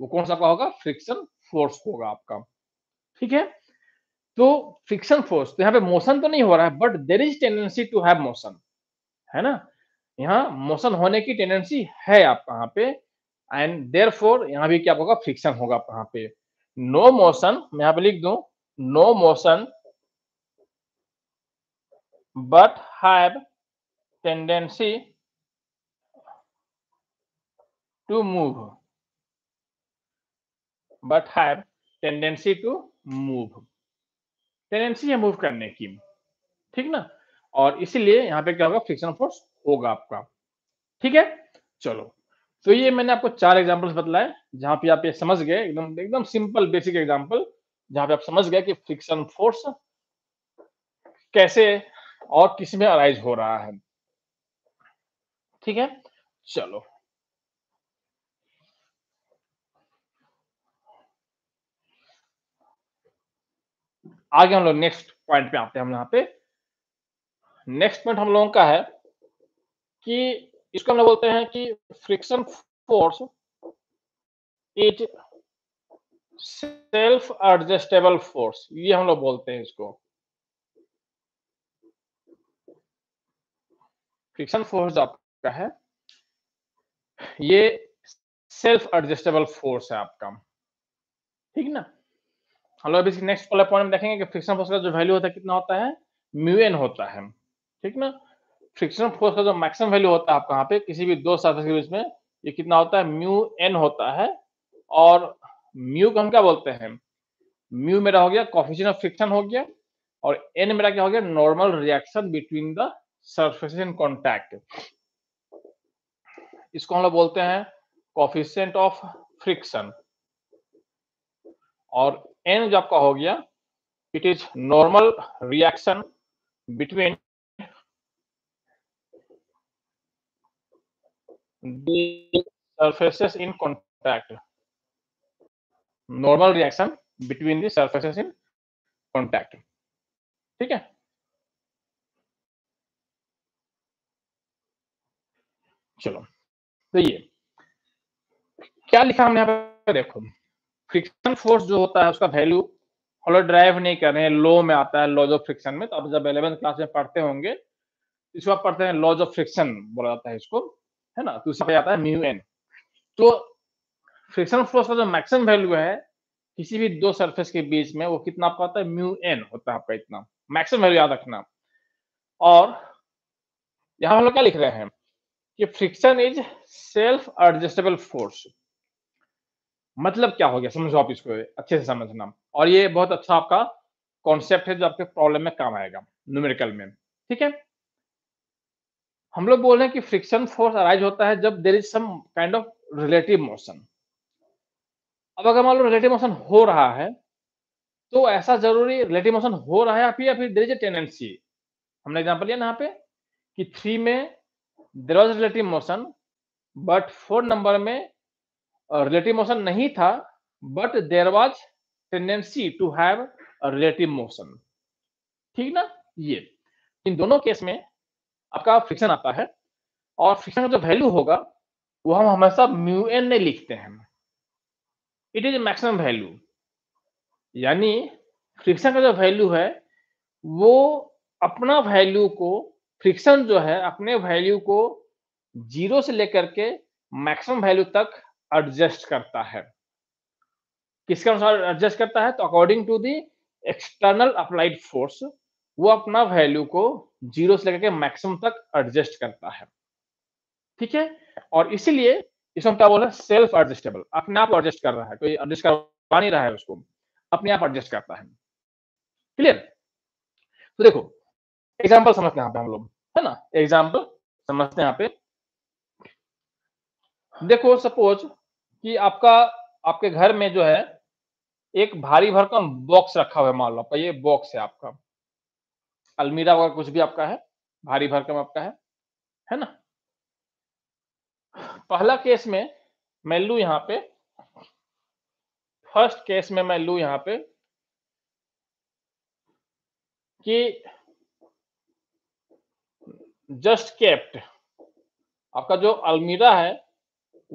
वो कौन सा होगा फ्रिक्शन फोर्स होगा आपका ठीक है तो फ्रिक्शन फोर्स तो यहाँ पे मोशन तो नहीं हो रहा है but there is tendency to have motion है ना यहाँ मोशन होने की टेंडेंसी है आप यहाँ पे एंड देर फोर यहाँ भी क्या होगा फ्रिक्शन होगा यहाँ पे नो मोशन मैं यहाँ पे लिख दू no motion but have tendency to move but have tendency to move tendency है मूव करने की ठीक ना और इसीलिए यहाँ पे क्या होगा फ्रिक्शन फोर्स होगा आपका ठीक है चलो तो ये मैंने आपको चार एग्जांपल्स बतलाए जहां पे आप ये समझ गए एकदम एकदम सिंपल बेसिक एग्जांपल जहां पे आप समझ गए कि फ्रिक्शन फोर्स कैसे और किस में अराइज हो रहा है ठीक है चलो आगे हम लोग नेक्स्ट पॉइंट पे आते हैं हम यहां पे नेक्स्ट पॉइंट हम लोगों का है कि इसको हम लोग बोलते हैं कि friction force is self adjustable force ये हम लोग बोलते हैं इसको फ्रिक्शन फोर्स आपका है ये सेल्फ एडजस्टेबल फोर्स है आपका ठीक ना हम लोग अभी नेक्स्ट वाला पॉइंट देखेंगे कि फ्रिक्शन फोर्स का जो वैल्यू होता है कितना होता है म्यूएन होता है ठीक ना फ्रिक्शन फोर्स का जो मैक्सिमम वैल्यू होता है आपका यहाँ पे किसी भी दो सर्फेस के बीच में ये कितना होता है म्यू एन होता है और म्यू को हम क्या बोलते हैं म्यू मेरा हो गया कॉफिशन ऑफ फ्रिक्शन हो गया और एन मेरा क्या हो गया normal reaction between the surface in contact इसको हम लोग बोलते हैं कॉफिशेंट ऑफ फ्रिक्शन और एन जो आपका हो गया it is normal reaction between the in contact normal reaction between the surfaces in contact ठीक है चलो तो ये क्या लिखा हमने यहाँ पे देखो फ्रिक्शन फोर्स जो होता है उसका वैल्यू हॉलो ड्राइव नहीं कर रहे हैं लो में आता है लॉज ऑफ फ्रिक्शन में तो आप जब इलेवेंथ क्लास में पढ़ते होंगे इसको आप पढ़ते हैं लॉज ऑफ फ्रिक्शन बोला जाता है इसको है ना तो उसमें आता है म्यू एन तो फ्रिक्शन फोर्स का जो मैक्सिमम वैल्यू है किसी भी दो सरफेस के बीच में वो कितना आपका होता है म्यू एन होता है आपका इतना मैक्सिमम वैल्यू याद रखना और यहां हम लोग क्या लिख रहे हैं कि friction is self adjustable force मतलब क्या हो गया समझो आप इसको अच्छे से समझना और ये बहुत अच्छा आपका कॉन्सेप्ट है जो आपके प्रॉब्लम में काम आएगा न्यूमेरिकल में ठीक है हम लोग बोल रहे हैं कि फ्रिक्शन फोर्स अराइज होता है जब there is some kind of relative motion अब अगर मान लो रिलेटिव मोशन हो रहा है तो ऐसा जरूरी रिलेटिव मोशन हो रहा है या फिर देर इज ए टेंडेंसी हमने एग्जाम्पल लिया यहाँ पे कि थ्री में there was relative motion but four number में रिलेटिव मोशन नहीं था but there was tendency to have relative motion ठीक ना ये इन दोनों केस में आपका फ्रिक्शन आता है और फ्रिक्शन का जो वैल्यू होगा वो हम हमेशा म्यू एन में लिखते हैं इट इज मैक्सिमम वैल्यू यानी फ्रिक्शन का जो वैल्यू है वो अपना वैल्यू को फ्रिक्शन जो है अपने वैल्यू को जीरो से लेकर के मैक्सिमम वैल्यू तक एडजस्ट करता है किसके अनुसार एडजस्ट करता है तो according to the external applied force वो अपना वैल्यू को जीरो से लेकर के मैक्सिमम तक एडजस्ट करता है ठीक है और इसीलिए इसमें हम क्या बोल रहे हैं सेल्फ एडजस्टेबल अपने आप एडजस्ट कर रहा है कोई एडजस्ट करवा नहीं रहा है उसको अपने आप एडजस्ट करता है क्लियर तो देखो एग्जाम्पल समझते हैं यहाँ पे हम लोग है ना एग्जाम्पल समझते हैं यहाँ पे देखो सपोज कि आपका आपके घर में जो है एक भारी भरकम बॉक्स रखा हुआ है मान लो आपका ये बॉक्स है आपका अलमीरा वगैरह कुछ भी आपका है भारी भरकम आपका है है ना पहला केस में मैं लू यहां पे फर्स्ट केस में मैं लू यहां पे कि जस्ट केप्ट आपका जो अलमीरा है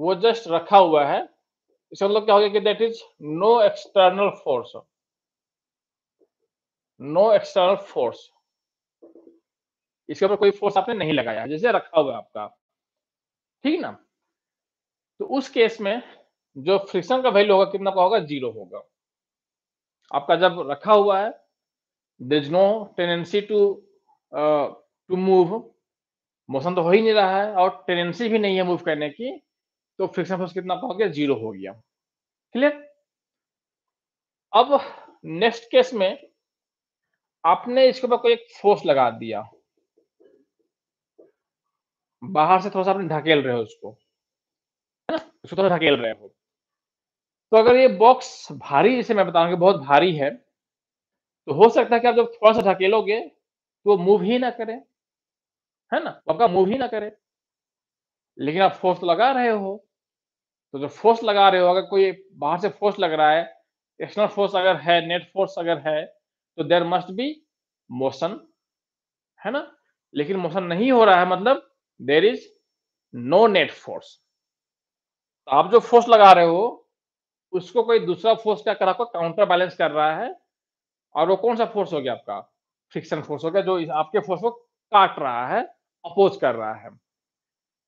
वो जस्ट रखा हुआ है इसका मतलब क्या हो गया कि that is no external force no external force इसके ऊपर कोई फोर्स आपने नहीं लगाया जैसे रखा हुआ है आपका ठीक ना तो उस केस में जो फ्रिक्शन का वैल्यू होगा कितना का होगा जीरो होगा आपका जब रखा हुआ है there is no tendency to to move motion तो हो ही नहीं रहा है और टेंडेंसी भी नहीं है मूव करने की तो फ्रिक्शन फोर्स कितना का हो गया जीरो हो गया क्लियर अब नेक्स्ट केस में आपने इसके ऊपर कोई एक फोर्स लगा दिया बाहर से थोड़ा सा आपने ढकेल रहे हो उसको है ना धकेल रहे हो तो अगर ये बॉक्स भारी जैसे मैं बताऊंगा बहुत भारी है तो हो सकता है कि आप जब थोड़ा सा ढकेलोगे तो वो मूव ही ना करे है ना तो आपका मूव ही ना करे लेकिन आप फोर्स तो लगा रहे हो तो जो फोर्स लगा रहे हो अगर कोई बाहर से फोर्स लग रहा है एक्सटर्नल फोर्स अगर है नेट फोर्स अगर है तो देर मस्ट बी मोशन है ना लेकिन मोशन नहीं हो रहा है मतलब there is no net force तो आप जो फोर्स लगा रहे हो उसको कोई दूसरा फोर्स क्या कर आपको काउंटर बैलेंस कर रहा है और वो कौन सा फोर्स हो गया आपका फ्रिक्शन फोर्स हो गया जो आपके फोर्स को काट रहा है अपोज कर रहा है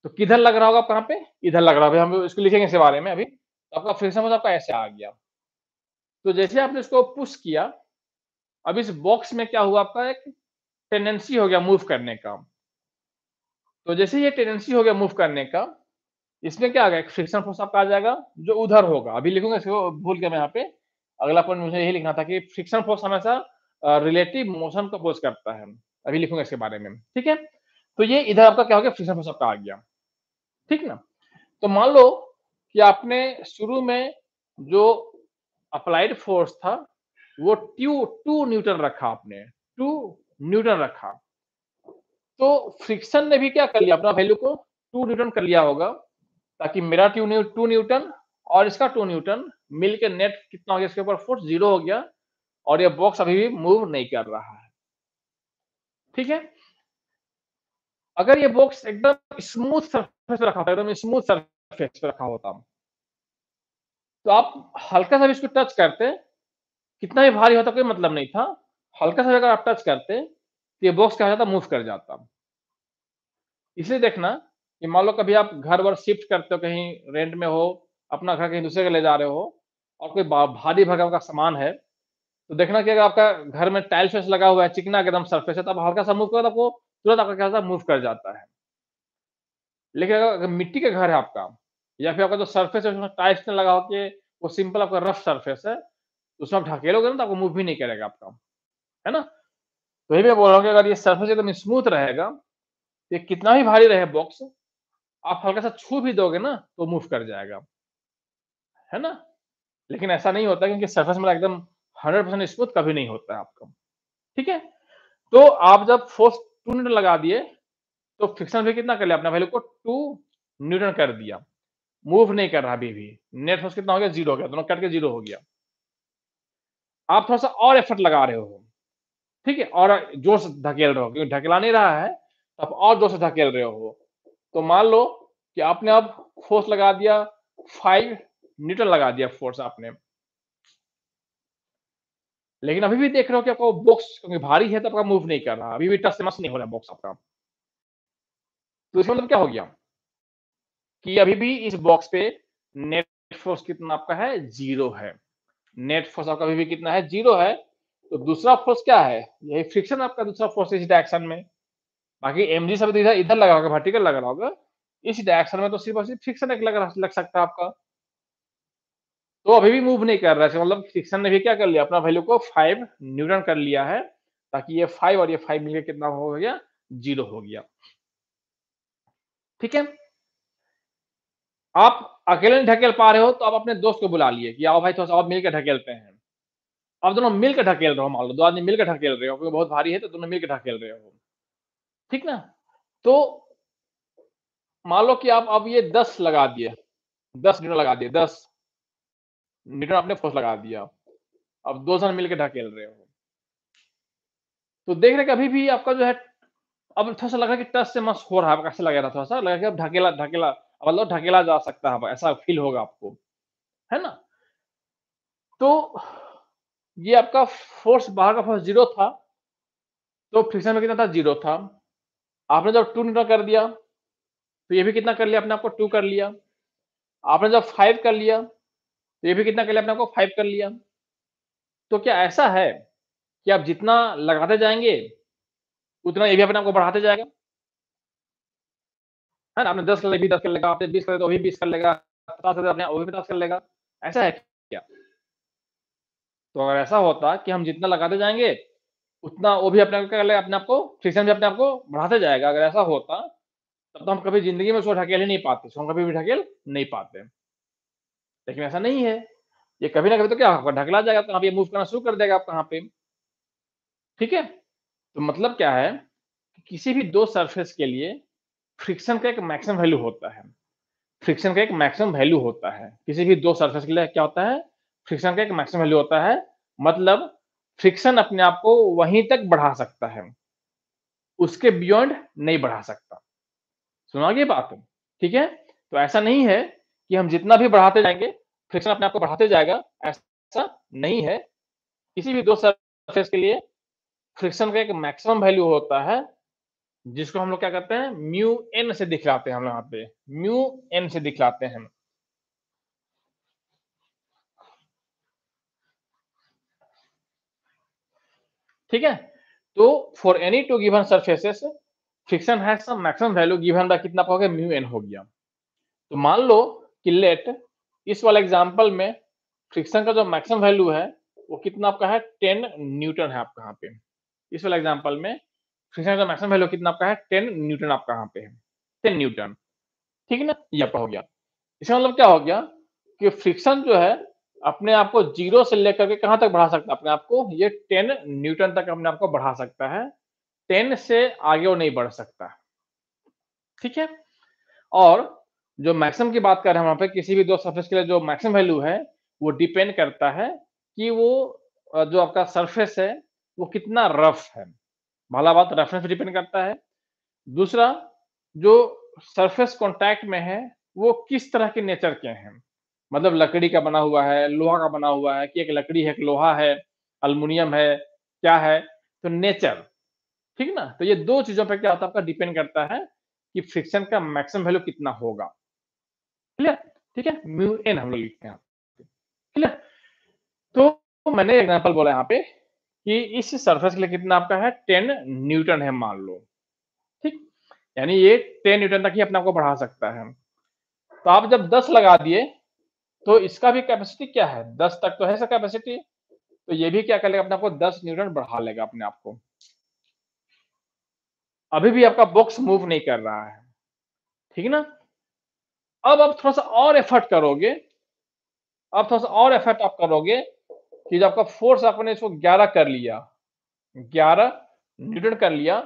तो किधर लग रहा होगा कहाँ पे इधर लग रहा है हम इसको लिखेंगे इसके बारे में अभी तो आपका फ्रिक्शन फोर्स आपका ऐसे आ गया तो जैसे आपने इसको पुश किया अब इस बॉक्स में क्या हुआ आपका एक टेंडेंसी हो गया मूव करने का तो जैसे ये टेंडेंसी हो गया मूव करने का इसमें क्या आ गया फ्रिक्शन फोर्स आपका आ जाएगा जो उधर होगा अभी लिखूंगा इसको भूल गया मैं यहाँ पे अगला पॉइंट मुझे यही लिखना था कि फ्रिक्शन फोर्स हमेशा रिलेटिव मोशन को पोज करता है अभी लिखूंगा इसके बारे में ठीक है तो ये इधर आपका क्या हो गया फ्रिक्शन फोर्स आपका आ गया ठीक ना तो मान लो कि आपने शुरू में जो अप्लाइड फोर्स था वो ट्यू टू न्यूटन रखा आपने टू न्यूटन रखा तो फ्रिक्शन ने भी क्या कर लिया अपना वैल्यू को टू न्यूटन कर लिया होगा ताकि मेरा टू न्यू टू न्यूटन और इसका टू न्यूटन मिलकर नेट कितना हो गया इसके ऊपर फोर्स जीरो हो गया और यह बॉक्स अभी भी मूव नहीं कर रहा है ठीक है अगर ये बॉक्स एकदम स्मूथ सरफेस रखा होता एकदम स्मूथ सरफेस पर रखा होता तो आप हल्का सा भी इसको टच करते कितना भी भारी होता तो कोई मतलब नहीं था हल्का सा अगर आप टच करते तो ये बॉक्स क्या हो जाता मूव कर जाता इसलिए देखना कि मान लो कभी आप घर वर शिफ्ट करते हो कहीं रेंट में हो अपना घर कहीं दूसरे के ले जा रहे हो और कोई भारी भगव का सामान है तो देखना कि अगर आपका घर में टाइल फेस लगा हुआ है चिकना एकदम सरफेस है तो आप हल्का सा मूव करो तो आपको तुरंत आपका क्या होता मूव कर जाता है लेकिन अगर मिट्टी का घर है आपका या फिर आपका जो तो सरफेस है उसमें टाइल्स नहीं लगा हो कि वो सिंपल आपका रफ सरफेस है तो उसमें आप ढकेलोगे ना तो आपको मूव भी नहीं करेगा आपका है ना तो ये मैं बोल रहा हूँ कि अगर ये सरफेस एकदम स्मूथ रहेगा तो ये कितना ही भारी रहे बॉक्स आप हल्का सा छू भी दोगे ना तो मूव कर जाएगा है ना लेकिन ऐसा नहीं होता क्योंकि सरफेस मेरा एकदम हंड्रेड परसेंट स्मूथ कभी नहीं होता है आपका ठीक है तो आप जब फोर्स टू न्यूटन लगा दिए तो फ्रिक्शन भी कितना कर लिया अपने वैल्यू को टू न्यूटन कर दिया मूव नहीं कर रहा अभी भी नेट फोर्स कितना हो गया जीरो हो गया दोनों कट के जीरो हो गया आप थोड़ा सा और एफर्ट लगा रहे हो ठीक है और जोर से धकेल रहे हो क्योंकि ढकेला नहीं रहा है तो आप और जोर से धकेल रहे हो तो मान लो कि आपने अब फोर्स लगा दिया फाइव न्यूटन लगा दिया फोर्स आपने लेकिन अभी भी देख रहे हो कि आपका बॉक्स क्योंकि भारी है तो आपका मूव नहीं कर रहा अभी भी टस मस नहीं हो रहा बॉक्स आपका तो इसका मतलब क्या हो गया कि अभी भी इस बॉक्स पे नेट फोर्स कितना आपका है जीरो है नेट फोर्स आपका अभी भी कितना है जीरो है तो दूसरा फोर्स क्या है यही फ्रिक्शन आपका दूसरा फोर्स इस डायरेक्शन में बाकी एम जी सब इधर इधर लगा होगा वर्टिकल लगा होगा इस डायरेक्शन में तो सिर्फ और सिर्फ फिक्सन एक लग लग सकता है आपका तो अभी भी मूव नहीं कर रहा है मतलब फिक्सन ने भी क्या कर लिया अपना वैल्यू को फाइव न्यूटन कर लिया है ताकि ये फाइव और ये फाइव मिलकर कितना हो गया जीरो हो गया ठीक है आप अकेले नहीं ढकेल पा रहे हो तो आप अपने दोस्त को बुला लिए कि आओ भाई थोड़ा सा मिलकर ढकेलते हैं आप दोनों मिलकर ढकेल रहे हो मान लो दो आदमी मिलकर ढकेल रहे हो क्योंकि बहुत भारी है तो दोनों मिलकर ढकेल रहे हो ठीक ना तो मान लो कि आप अब ये दस लगा दिए दस न्यूटन लगा दिए दस न्यूटन आपने फोर्स लगा दिया अब दो जन मिलकर ढकेल रहे हो तो देख रहे अभी भी आपका जो है अब थोड़ा सा लग रहा है कि टच से मस्त हो रहा है कैसे लग रहा थोड़ा सा लगा कि अब ढकेला ढकेला मतलब ढकेला जा सकता है ऐसा फील होगा आपको है ना तो ये आपका फोर्स बाहर का फोर्स जीरो था तो फ्रिक्शन में कितना था जीरो था आपने जब टू न्यूटन कर दिया तो ये भी कितना कर लिया अपने आपको टू कर लिया आपने जब फाइव कर लिया तो ये भी कितना कर लिया अपने आपको फाइव कर लिया तो क्या ऐसा है कि आप जितना लगाते जाएंगे उतना ये भी अपने आपको बढ़ाते जाएगा है ना आपने दस कर भी दस कर लेगा आपने बीस कर तो भी बीस कर लेगा पचास कर अपने वो भी पचास कर लेगा ऐसा है क्या तो अगर ऐसा होता कि हम जितना लगाते जाएंगे उतना वो भी अपने क्या कर लेगा अपने आपको फ्रिक्शन भी अपने आपको बढ़ाते जाएगा अगर ऐसा होता तब तो हम कभी जिंदगी में उसको ढकेल ही नहीं पाते उसको हम कभी भी ढकेल नहीं पाते लेकिन ऐसा नहीं है ये कभी ना कभी तो क्या ढकला जाएगा कहाँ पे मूव करना शुरू कर देगा आप कहाँ पे ठीक है तो मतलब क्या है कि किसी भी दो सरफेस के लिए फ्रिक्शन का एक मैक्सिमम वैल्यू होता है फ्रिक्शन का एक मैक्सिमम वैल्यू होता है किसी भी दो सरफेस के लिए क्या होता है फ्रिक्शन का एक मैक्सिमम वैल्यू होता है मतलब फ्रिक्शन अपने आप को वहीं तक बढ़ा सकता है उसके बियॉन्ड नहीं बढ़ा सकता सुना ये बात ठीक है तो ऐसा नहीं है कि हम जितना भी बढ़ाते जाएंगे फ्रिक्शन अपने आप को बढ़ाते जाएगा ऐसा नहीं है किसी भी दो सरफेस के लिए फ्रिक्शन का एक मैक्सिमम वैल्यू होता है जिसको हम लोग क्या करते हैं म्यू एन से दिखलाते हैं हम यहाँ पे म्यू एन से दिखलाते हैं ठीक है तो for any two given surfaces friction है some maximum value given by कितना पाओगे म्यू एन हो गया तो मान लो कि लेट इस वाला एग्जांपल में फ्रिक्शन का जो मैक्सिमम वैल्यू है वो कितना आपका है टेन न्यूटन है आपका यहाँ पे इस वाला एग्जांपल में फ्रिक्शन का मैक्सिमम वैल्यू कितना आपका है टेन न्यूटन आपका यहाँ पे है टेन न्यूटन ठीक है ना ये आपका हो गया इसका मतलब क्या हो गया कि फ्रिक्शन जो है अपने आप को जीरो से लेकर के कहां तक बढ़ा सकता है अपने आप को ये टेन न्यूटन तक अपने आप को बढ़ा सकता है टेन से आगे वो नहीं बढ़ सकता ठीक है और जो मैक्सिमम की बात कर रहे हैं वहां पे किसी भी दो सरफेस के लिए जो मैक्सिमम वैल्यू है वो डिपेंड करता है कि वो जो आपका सरफेस है वो कितना रफ है भला बात रफनेस पे डिपेंड करता है दूसरा जो सरफेस कॉन्टैक्ट में है वो किस तरह के नेचर के हैं मतलब लकड़ी का बना हुआ है लोहा का बना हुआ है कि एक लकड़ी है एक लोहा है अल्मोनियम है क्या है तो नेचर ठीक ना तो ये दो चीजों पर क्या होता है आपका डिपेंड करता है कि फ्रिक्शन का मैक्सिमम वैल्यू कितना होगा क्लियर ठीक है म्यू एन हम लोग लिखते हैं क्लियर तो मैंने एग्जाम्पल बोला यहाँ पे कि इस सरफेस के लिए कितना आपका है टेन न्यूटन है मान लो ठीक यानी ये टेन न्यूटन तक ही अपने आपको बढ़ा सकता है तो आप जब दस लगा दिए तो इसका भी कैपेसिटी क्या है दस तक तो है सर कैपेसिटी तो ये भी क्या कर लेगा अपने आपको दस न्यूटन बढ़ा लेगा अपने आप को अभी भी आपका बॉक्स मूव नहीं कर रहा है ठीक ना अब आप थोड़ा सा और एफर्ट करोगे अब थोड़ा सा और एफर्ट आप करोगे कि जो आपका फोर्स आपने इसको 11 कर लिया 11 न्यूटन कर लिया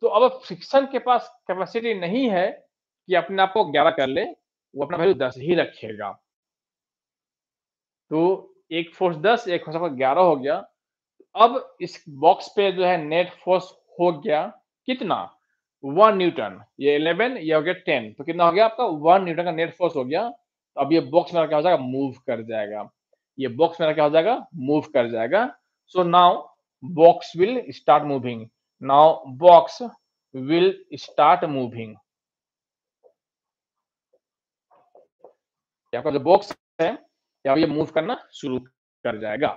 तो अब फ्रिक्शन के पास कैपेसिटी नहीं है कि अपने आप को 11 कर ले वो अपना वैल्यू 10 ही रखेगा तो एक फोर्स दस एक फोर्स आपका ग्यारह हो गया अब इस बॉक्स पे जो है नेट फोर्स हो गया कितना वन न्यूटन ये इलेवन ये हो गया टेन तो कितना हो गया आपका वन न्यूटन का नेट फोर्स हो गया तो अब ये बॉक्स मेरा क्या हो जाएगा मूव कर जाएगा ये बॉक्स मेरा क्या हो जाएगा मूव कर जाएगा so now box will start moving now box will start moving आपका जो बॉक्स है या ये मूव करना शुरू कर जाएगा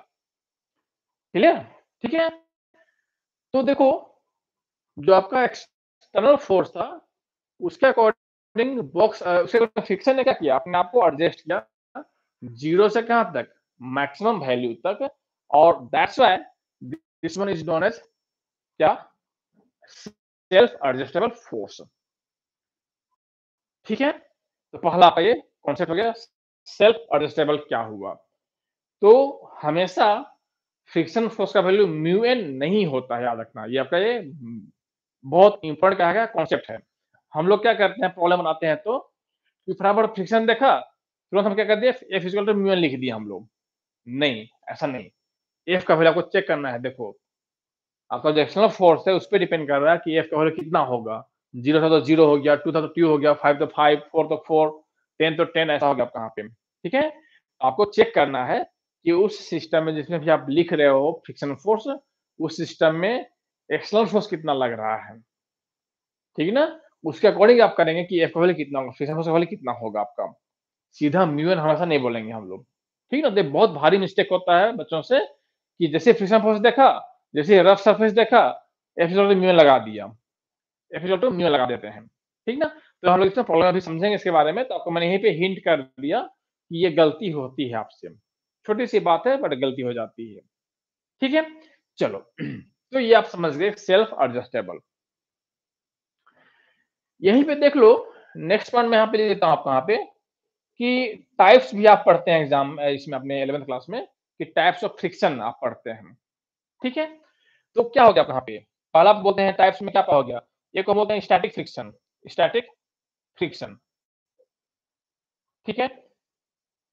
क्लियर ठीक है तो देखो जो आपका एक्सटर्नल फोर्स था उसके अकॉर्डिंग बॉक्स उसके फिक्सन ने क्या किया अपने आप को एडजस्ट किया जीरो से कहां तक मैक्सिमम वैल्यू तक और that's why this one is known as क्या सेल्फ एडजस्टेबल फोर्स ठीक है तो पहला आपका ये कॉन्सेप्ट हो गया सेल्फ एडजस्टेबल क्या हुआ तो हमेशा फ्रिक्शन फोर्स का वैल्यू म्यू एन नहीं होता है याद रखना ये आपका ये बहुत इंपॉर्टेंट कहा गया कॉन्सेप्ट है हम लोग क्या करते हैं प्रॉब्लम बनाते हैं तो बराबर फ्रिक्शन देखा तुरंत हम क्या कर दिए एफ इजल टू लिख दिया हम लोग नहीं ऐसा नहीं एफ का वैल्यू आपको चेक करना है देखो आपका जो एक्सटर्नल फोर्स है उस पर डिपेंड कर रहा है कि एफ का वैल्यू कितना होगा जीरो था तो जीरो हो गया टू था तो टू हो गया फाइव तो फाइव फोर तो फोर टेन तो टेन ऐसा हो गया कहाँ यहाँ पे ठीक है आपको चेक करना है कि उस सिस्टम में जिसमें भी आप लिख रहे हो फ्रिक्शन फोर्स उस सिस्टम में एक्सटर्नल फोर्स कितना लग रहा है ठीक है ना उसके अकॉर्डिंग आप करेंगे कि एफ का कितना होगा फ्रिक्शन फोर्स का कितना होगा आपका सीधा म्यून हमेशा नहीं बोलेंगे हम लोग ठीक है ना देख बहुत भारी मिस्टेक होता है बच्चों से कि जैसे फ्रिक्शन फोर्स देखा जैसे रफ सरफेस देखा एफ म्यून लगा दिया एफ म्यून लगा देते हैं ठीक ना तो हम लोग इसमें प्रॉब्लम अभी समझेंगे इसके बारे में तो आपको मैंने यहीं पे हिंट कर दिया कि ये गलती होती है आपसे छोटी सी बात है बट गलती हो जाती है ठीक है चलो तो ये आप समझ गए सेल्फ एडजस्टेबल यहीं पे देख लो नेक्स्ट पॉइंट मैं यहाँ पे ले देता हूं आप कहां पे कि टाइप्स भी आप पढ़ते हैं एग्जाम इसमें अपने इलेवेंथ क्लास में कि टाइप्स ऑफ फ्रिक्शन आप पढ़ते हैं ठीक है तो क्या हो गया आप यहाँ पे पहला बोलते हैं टाइप्स में क्या हो गया एक हम बोलते हैं स्टैटिक फ्रिक्शन स्टैटिक फ्रिक्शन ठीक है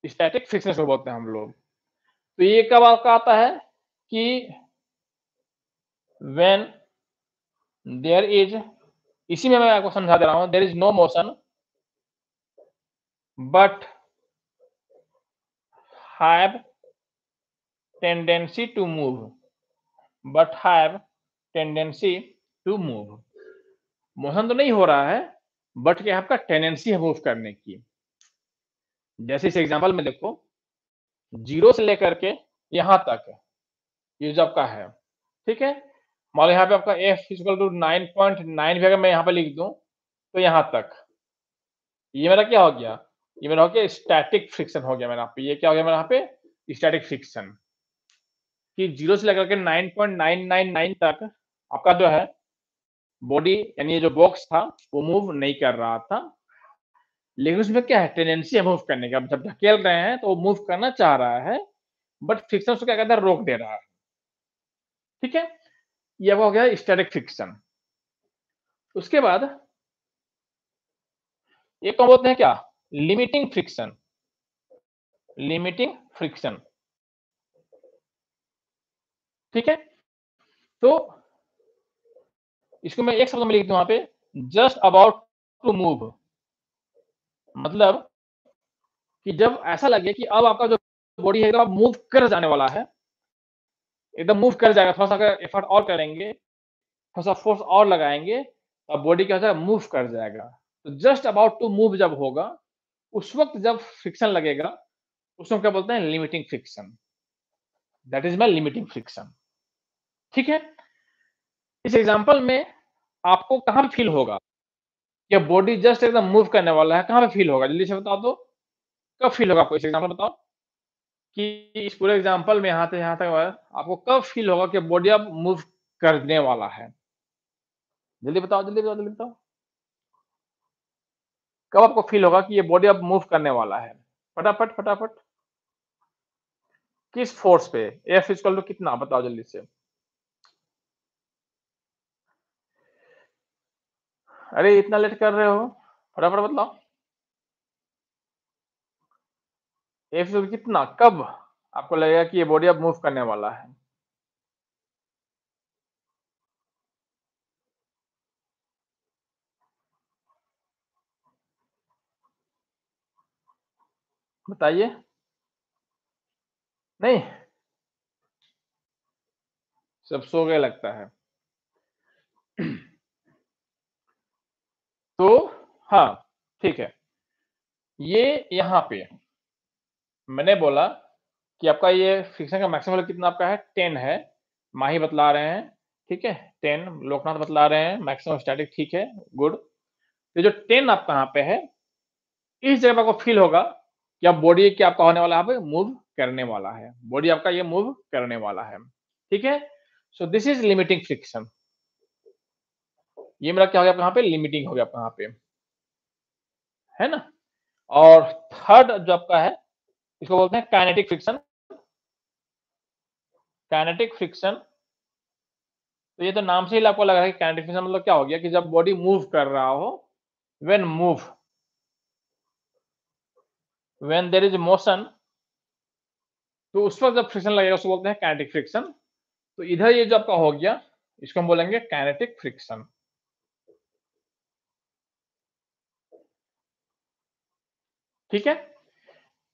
स्टैटिक फ्रिक्शन को बोलते हैं हम लोग तो ये कब आपका आता है कि वेन देयर इज इसी में मैं आपको समझा दे रहा हूं there is no motion but have tendency to move but have tendency to move motion तो नहीं हो रहा है बट क्या आपका टेंडेंसी है मूव करने की जैसे इस एग्जांपल में देखो जीरो से लेकर के यहां तक ये जो आपका है ठीक है मान लो यहाँ पे आपका F equal to nine point nine भी अगर मैं यहाँ पे लिख दू तो यहां तक ये मेरा क्या हो गया ये मेरा हो गया स्टैटिक फ्रिक्शन हो गया मेरा पे ये क्या हो गया मेरा यहाँ पे स्टैटिक फ्रिक्शन कि जीरो से लेकर के nine point nine nine nine तक आपका जो है बॉडी यानी जो बॉक्स था वो मूव नहीं कर रहा था लेकिन उसमें क्या है टेंडेंसी है मूव करने की जब धकेल रहे हैं तो वो मूव करना चाह रहा है बट फ्रिक्शन उसको क्या कहता है रोक दे रहा है ठीक है यह हो गया स्टेटिक फ्रिक्शन उसके बाद एक तो बोलते हैं क्या लिमिटिंग फ्रिक्शन लिमिटिंग फ्रिक्शन ठीक है तो इसको मैं एक शब्द में लिख दू वहां पे जस्ट अबाउट टू मूव मतलब कि जब ऐसा लगे कि अब आपका जो बॉडी है मूव कर जाने वाला है एकदम मूव कर जाएगा थोड़ा सा एफर्ट और करेंगे थोड़ा सा फोर्स और लगाएंगे तो बॉडी क्या होता है मूव कर जाएगा तो जस्ट अबाउट टू मूव जब होगा उस वक्त जब फ्रिक्शन लगेगा उसको क्या बोलते हैं limiting friction that is my limiting friction ठीक है इस एग्जाम्पल में आपको कहाँ फील होगा या बॉडी जस्ट एकदम मूव करने वाला है कहाँ पे फील होगा जल्दी से बता दो कब फील होगा आपको इस एग्जाम्पल बताओ कि इस पूरे एग्जाम्पल में यहाँ से यहाँ तक आपको कब फील होगा कि बॉडी अब मूव करने वाला है जल्दी बताओ जल्दी बताओ जल्दी बताओ कब आपको फील होगा कि ये बॉडी अब मूव करने वाला है फटाफट फटाफट किस फोर्स पे एफ इजकल टू कितना बताओ जल्दी से अरे इतना लेट कर रहे हो फटाफट बताओ एपिसोड कितना कब आपको लगेगा कि ये बॉडी अब मूव करने वाला है बताइए नहीं सब सो गए लगता है तो हाँ ठीक है ये यहाँ पे मैंने बोला कि आपका ये फ्रिक्शन का मैक्सिमम कितना आपका है टेन है माही बतला रहे हैं ठीक है टेन लोकनाथ बतला रहे हैं मैक्सिमम स्टैटिक ठीक है गुड ये जो टेन आपका यहाँ पे है इस जगह पर आपको फील होगा कि आप बॉडी क्या आपका होने वाला है मूव करने वाला है बॉडी आपका ये मूव करने वाला है ठीक है so this is limiting friction ये मेरा क्या हो गया यहाँ पे लिमिटिंग हो गया आपका यहाँ पे है ना और थर्ड जो आपका है इसको बोलते हैं काइनेटिक फ्रिक्शन काइनेटिक फ्रिक्शन तो ये तो नाम से ही आपको लग रहा है कि काइनेटिक फ्रिक्शन मतलब क्या हो गया कि जब बॉडी मूव कर रहा हो when move when there is motion तो उस वक्त जब फ्रिक्शन लगेगा उसको बोलते हैं काइनेटिक फ्रिक्शन तो इधर ये जो आपका हो गया इसको हम बोलेंगे काइनेटिक फ्रिक्शन ठीक है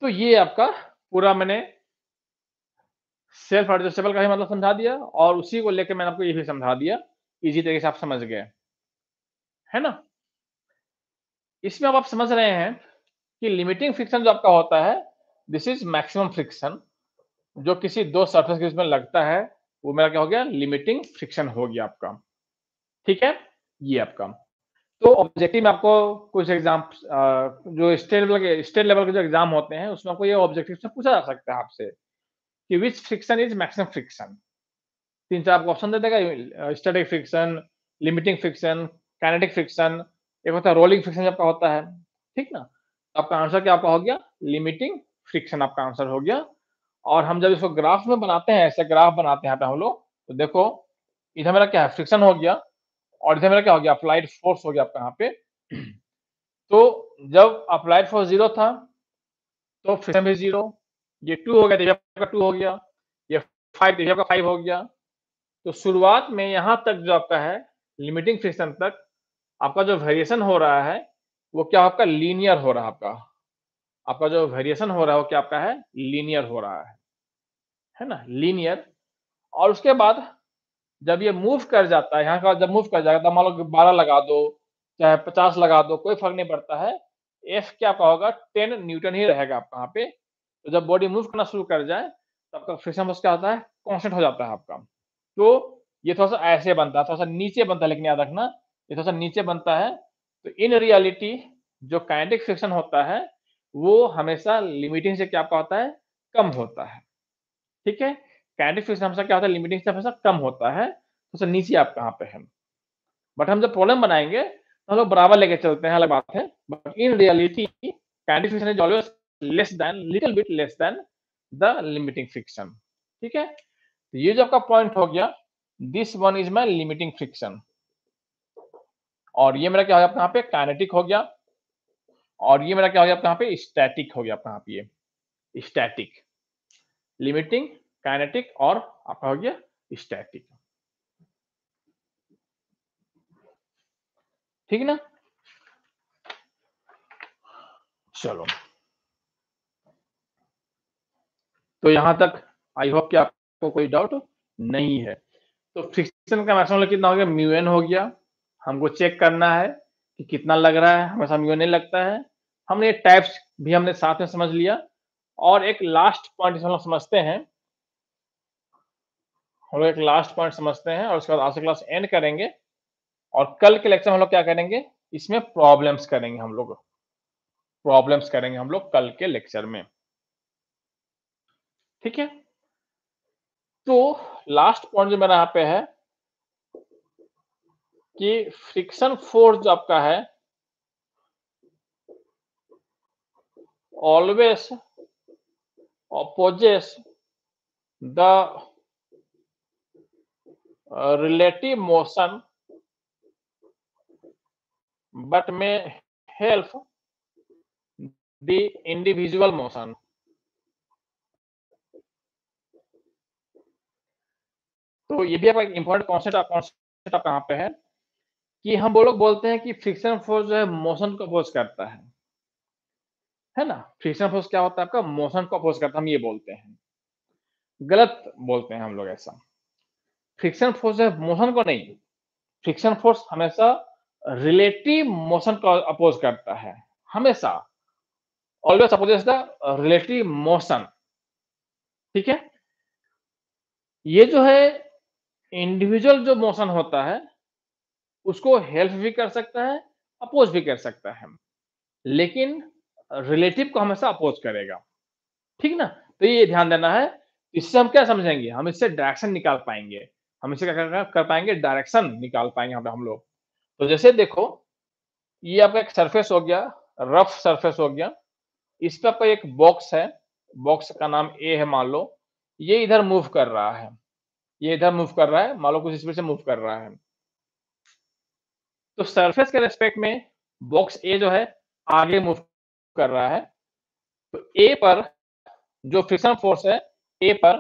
तो ये आपका पूरा मैंने सेल्फ एडजस्टेबल का ही मतलब समझा दिया और उसी को लेकर मैंने आपको ये भी समझा दिया इजी तरीके से आप समझ गए है ना इसमें अब आप समझ रहे हैं कि लिमिटिंग फ्रिक्शन जो आपका होता है दिस इज मैक्सिमम फ्रिक्शन जो किसी दो सर्फेस के उसमें लगता है वो मेरा क्या हो गया लिमिटिंग फ्रिक्शन हो गया आपका ठीक है ये आपका तो ऑब्जेक्टिव में आपको कुछ एग्जाम जो स्टेट लेवल के स्टेट लेवल के जो एग्जाम होते हैं उसमें आपको ये ऑब्जेक्टिव से पूछा जा सकता है आपसे कि which friction is maximum friction तीन चार आपको ऑप्शन दे देगा static friction limiting friction kinetic friction एक होता है रोलिंग फ्रिक्शन आपका होता है ठीक ना आपका आंसर क्या आपका हो गया लिमिटिंग फ्रिक्शन आपका आंसर हो गया और हम जब इसको ग्राफ में बनाते हैं ऐसे ग्राफ बनाते हैं यहाँ पे हम लोग तो देखो इधर मेरा क्या है फ्रिक्शन हो गया और इधर मेरा क्या हो गया अप्लाइड फोर्स हो गया आपका यहाँ पे तो जब अप्लाइड फोर्स जीरो था तो फिर भी जीरो ये टू हो गया देखिए आपका टू हो गया ये फाइव देखिए आपका फाइव हो गया तो शुरुआत में यहाँ तक जो आपका है लिमिटिंग फ्रिक्शन तक आपका जो वेरिएशन हो रहा है वो क्या आपका लीनियर हो रहा है आपका आपका जो वेरिएशन हो रहा है वो क्या आपका है लीनियर हो रहा है है ना लीनियर और उसके बाद जब ये मूव कर जाता है यहाँ का जब मूव कर जाता है तो मान लो बारह लगा दो चाहे पचास लगा दो कोई फर्क नहीं पड़ता है एफ क्या आपका होगा टेन न्यूटन ही रहेगा आपका यहाँ पे तो जब बॉडी मूव करना शुरू कर जाए तो आपका फ्रिक्शन फोर्स क्या होता है कॉन्स्टेंट हो जाता है आपका तो ये थोड़ा सा ऐसे बनता है थोड़ा सा नीचे बनता है लेकिन याद रखना ये थोड़ा सा नीचे बनता है तो इन रियलिटी जो काइनेटिक फ्रिक्शन होता है वो हमेशा लिमिटिंग से क्या होता है कम होता है ठीक है कैंडिडेट फिक्स हमेशा क्या होता है लिमिटिंग स्टेप हमेशा कम होता है तो सर नीचे आप कहाँ पे हैं बट हम जब प्रॉब्लम बनाएंगे तो हम लोग बराबर लेके चलते हैं अलग बात है but in reality kinetic friction is always less than little bit less than the limiting friction ठीक है तो ये जो आपका पॉइंट हो गया this one is my limiting friction और ये मेरा क्या हो गया कहाँ पे काइनेटिक हो गया और ये मेरा क्या हो गया कहाँ पे स्टैटिक हो गया कहाँ पे ये स्टैटिक लिमिटिंग काइनेटिक और आपका हो गया स्टैटिक ठीक ना चलो तो यहां तक आई होप कि आपको कोई डाउट नहीं है तो फ्रिक्शन का मैक्सिमम कितना हो गया म्यू एन हो गया हमको चेक करना है कि कितना लग रहा है हमेशा म्यू एन नहीं लगता है हमने टाइप्स भी हमने साथ में समझ लिया और एक लास्ट पॉइंट हम समझते हैं हम लोग एक लास्ट पॉइंट समझते हैं और उसके बाद आज से क्लास एंड करेंगे और कल के लेक्चर हम लोग क्या करेंगे इसमें प्रॉब्लम्स करेंगे हम लोग प्रॉब्लम्स करेंगे हम लोग कल के लेक्चर में ठीक है तो लास्ट पॉइंट जो मेरा यहाँ पे है कि फ्रिक्शन फोर्स जो आपका है always opposes the relative motion but may help the individual motion. तो ये भी आपका इंपॉर्टेंट कॉन्सेप्ट कॉन्सेप्ट आप कहाँ पे है कि हम वो लोग बोलते हैं कि फ्रिक्शन फोर्स जो है मोशन को अपोज करता है है ना फ्रिक्शन फोर्स क्या होता है आपका मोशन को अपोज करता है हम ये बोलते हैं गलत बोलते हैं हम लोग ऐसा फ्रिक्शन फोर्स है मोशन को नहीं फ्रिक्शन फोर्स हमेशा रिलेटिव मोशन को अपोज करता है हमेशा always opposes the relative motion ठीक है ये जो है इंडिविजुअल जो मोशन होता है उसको हेल्प भी कर सकता है अपोज भी कर सकता है लेकिन रिलेटिव को हमेशा अपोज करेगा ठीक ना तो ये ध्यान देना है इससे हम क्या समझेंगे हम इससे डायरेक्शन निकाल पाएंगे हम इसे क्या कर, कर पाएंगे डायरेक्शन निकाल पाएंगे यहाँ पे हम लोग तो जैसे देखो ये आपका एक सरफेस हो गया रफ सरफेस हो गया इस पर आपका एक बॉक्स है बॉक्स का नाम ए है मान लो ये इधर मूव कर रहा है ये इधर मूव कर रहा है मान लो कुछ स्पीड से मूव कर रहा है तो सरफेस के रेस्पेक्ट में बॉक्स ए जो है आगे मूव कर रहा है तो ए पर जो फ्रिक्शन फोर्स है ए पर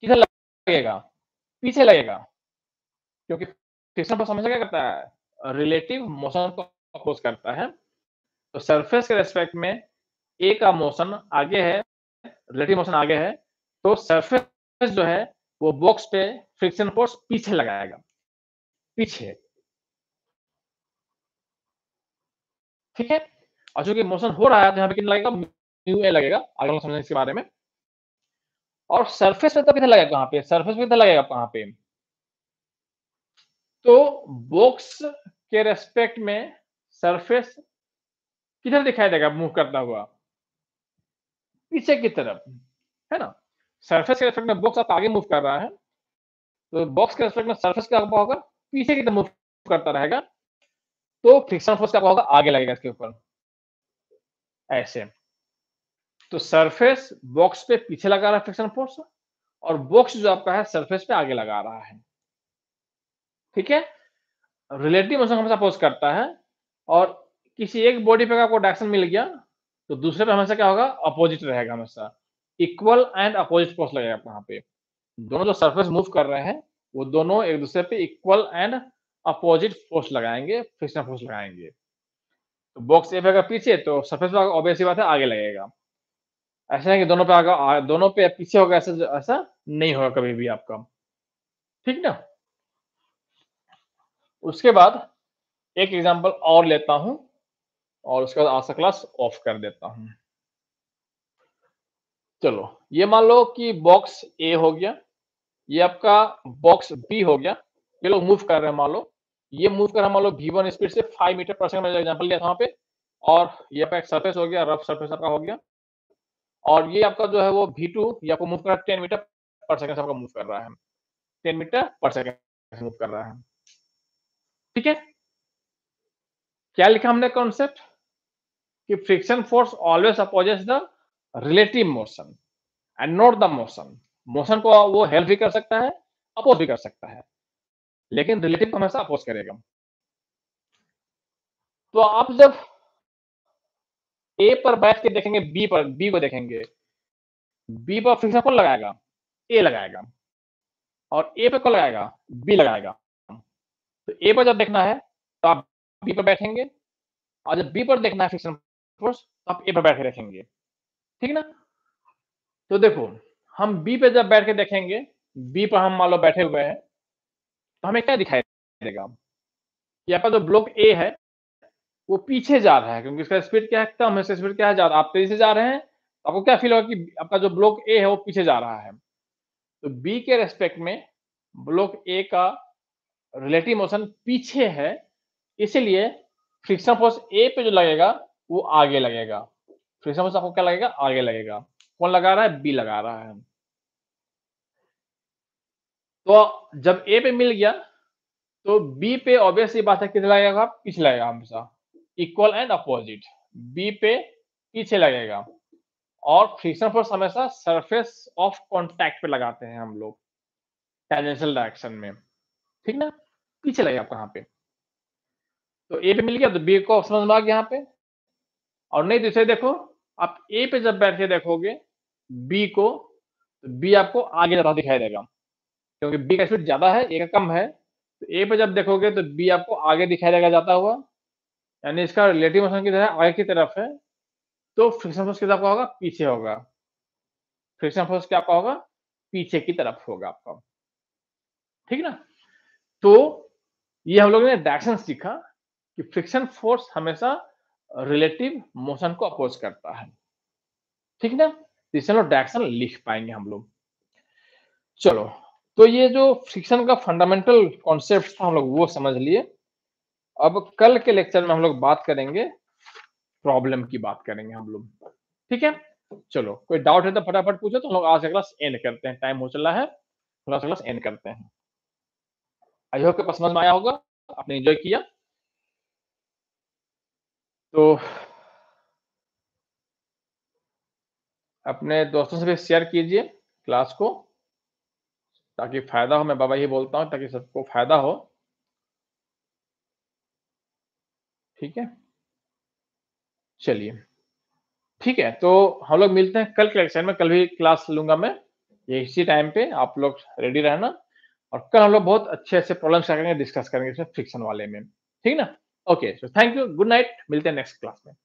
किधर लगेगा पीछे लगेगा क्योंकि फ्रिक्शन फोर्स हमेशा क्या करता है रिलेटिव मोशन को अपोज करता है तो सरफेस के रेस्पेक्ट में ए का मोशन आगे है रिलेटिव मोशन आगे है तो सरफेस जो है वो बॉक्स पे फ्रिक्शन फोर्स पीछे लगाएगा पीछे ठीक है और चूंकि मोशन हो रहा है तो यहाँ पे कितना लगेगा म्यू ए लगेगा अगर समझें इसके बारे में और सरफेस पे तो कितना लगेगा कहां पे सरफेस पे कितना लगेगा कहां पे तो बॉक्स के रेस्पेक्ट में सरफेस किधर दिखाई देगा मूव करता हुआ पीछे की तरफ है ना सरफेस के रेस्पेक्ट में बॉक्स आप आगे मूव कर रहा है तो बॉक्स के रेस्पेक्ट में सरफेस क्या होगा पीछे की तरफ मूव करता रहेगा तो फ्रिक्शन फोर्स क्या होगा आगे लगेगा इसके ऊपर ऐसे तो सरफेस बॉक्स पे पीछे लगा रहा है फ्रिक्शन फोर्स और बॉक्स जो आपका है सरफेस पे आगे लगा रहा है ठीक है रिलेटिव मोशन हमेशा पोज करता है और किसी एक बॉडी पे आपको डायरेक्शन मिल गया तो दूसरे पे हमेशा क्या होगा अपोजिट रहेगा हमेशा इक्वल एंड अपोजिट फोर्स लगेगा वहां पे दोनों जो सरफेस मूव कर रहे हैं वो दोनों एक दूसरे पे इक्वल एंड अपोजिट फोर्स लगाएंगे फ्रिक्शन फोर्स लगाएंगे तो बॉक्स ए पे अगर पीछे तो सरफेस पे ऑब्वियसली बात है आगे लगेगा ऐसा है कि दोनों पे आगा दोनों पे पीछे होगा ऐसा ऐसा नहीं होगा कभी भी आपका ठीक ना उसके बाद एक एग्जांपल और लेता हूं और उसके बाद आशा क्लास ऑफ कर देता हूं चलो ये मान लो कि बॉक्स ए हो गया ये आपका बॉक्स बी हो गया ये लोग मूव कर रहे हैं मान लो ये मूव कर रहा मान लो वन स्पीड से five metre per second example लिया था वहां पे और ये आपका एक सर्फेस हो गया रफ सर्फेस आपका हो गया और ये आपका जो है वो भी टू ये आपको मूव कर रहा है टेन मीटर पर सेकेंड से आपका मूव कर रहा है ten metre per second move कर रहा है ठीक है क्या लिखा हमने कॉन्सेप्ट कि friction force always opposes the relative motion and not the motion motion को वो हेल्प भी कर सकता है अपोज भी कर सकता है लेकिन रिलेटिव हमेशा अपोज करेगा तो आप जब ए पर बैठ के देखेंगे बी पर बी को देखेंगे बी पर फिक्सर कौन लगाएगा ए लगाएगा और ए पर कौन लगाएगा बी लगाएगा तो ए पर जब देखना है तो आप बी पर बैठेंगे और जब बी पर देखना है फिक्शन फोर्स तो आप ए पर बैठ के देखेंगे ठीक ना तो देखो हम बी पर जब बैठ के देखेंगे बी पर हम मान लो बैठे हुए हैं तो हमें क्या दिखाई देगा यहाँ पर जो ब्लॉक ए है वो पीछे जा रहा है क्योंकि इसका स्पीड क्या है कम है स्पीड क्या है ज्यादा आप तेजी से जा रहे हैं तो आपको क्या फील होगा कि आपका जो ब्लॉक ए है वो पीछे जा रहा है तो बी के रेस्पेक्ट में ब्लॉक ए का रिलेटिव मोशन पीछे है इसीलिए फ्रिक्शन फोर्स ए पे जो लगेगा वो आगे लगेगा फ्रिक्शन फोर्स आपको क्या लगेगा आगे लगेगा कौन लगा रहा है बी लगा रहा है तो जब ए पे मिल गया तो बी पे ऑब्वियसली बात है कितना लगेगा पीछे लगेगा हमेशा इक्वल एंड अपोजिट बी पे पीछे लगेगा और फ्रिक्शन फोर्स हमेशा सरफेस ऑफ कॉन्टैक्ट पे लगाते हैं हम लोग टेंजेंशियल डायरेक्शन में ठीक ना पीछे लगेगा आपको यहाँ पे तो ए पे मिल गया तो बी को ऑप्शन भाग यहाँ पे और नहीं दूसरे देखो आप ए पे जब बैठ के देखोगे बी को तो बी आपको आगे ज्यादा दिखाई देगा क्योंकि बी का स्पीड ज्यादा है ए का कम है तो ए पे जब देखोगे तो बी आपको आगे दिखाई देगा जाता हुआ यानी इसका रिलेटिव मोशन किधर है आगे की तरफ है तो फ्रिक्शन फोर्स किधर होगा पीछे होगा फ्रिक्शन फोर्स क्या आपका होगा पीछे की तरफ होगा आपका ठीक ना तो ये हम लोग ने डायरेक्शन सीखा कि फ्रिक्शन फोर्स हमेशा रिलेटिव मोशन को अपोज करता है ठीक ना तो इससे हम लोग डायरेक्शन लिख पाएंगे हम लोग चलो तो ये जो फ्रिक्शन का फंडामेंटल कॉन्सेप्ट था हम लोग वो समझ लिए अब कल के लेक्चर में हम लोग बात करेंगे प्रॉब्लम की बात करेंगे हम लोग ठीक है चलो कोई डाउट है तो फटाफट पूछो तो हम लोग आज का क्लास एंड करते हैं टाइम हो चला है थोड़ा सा क्लास एंड करते हैं आई होप के समझ में आया होगा आपने एंजॉय किया तो अपने दोस्तों से भी शेयर कीजिए क्लास को ताकि फायदा हो मैं बाबा ये बोलता हूँ ताकि सबको फायदा हो ठीक है चलिए ठीक है तो हम लोग मिलते हैं कल के लेक्चर में कल भी क्लास लूंगा मैं ये इसी टाइम पे आप लोग रेडी रहना और कल हम लोग बहुत अच्छे अच्छे प्रॉब्लम्स करेंगे डिस्कस करेंगे इसमें फिक्शन वाले में ठीक ना okay so thank you good night मिलते हैं नेक्स्ट क्लास में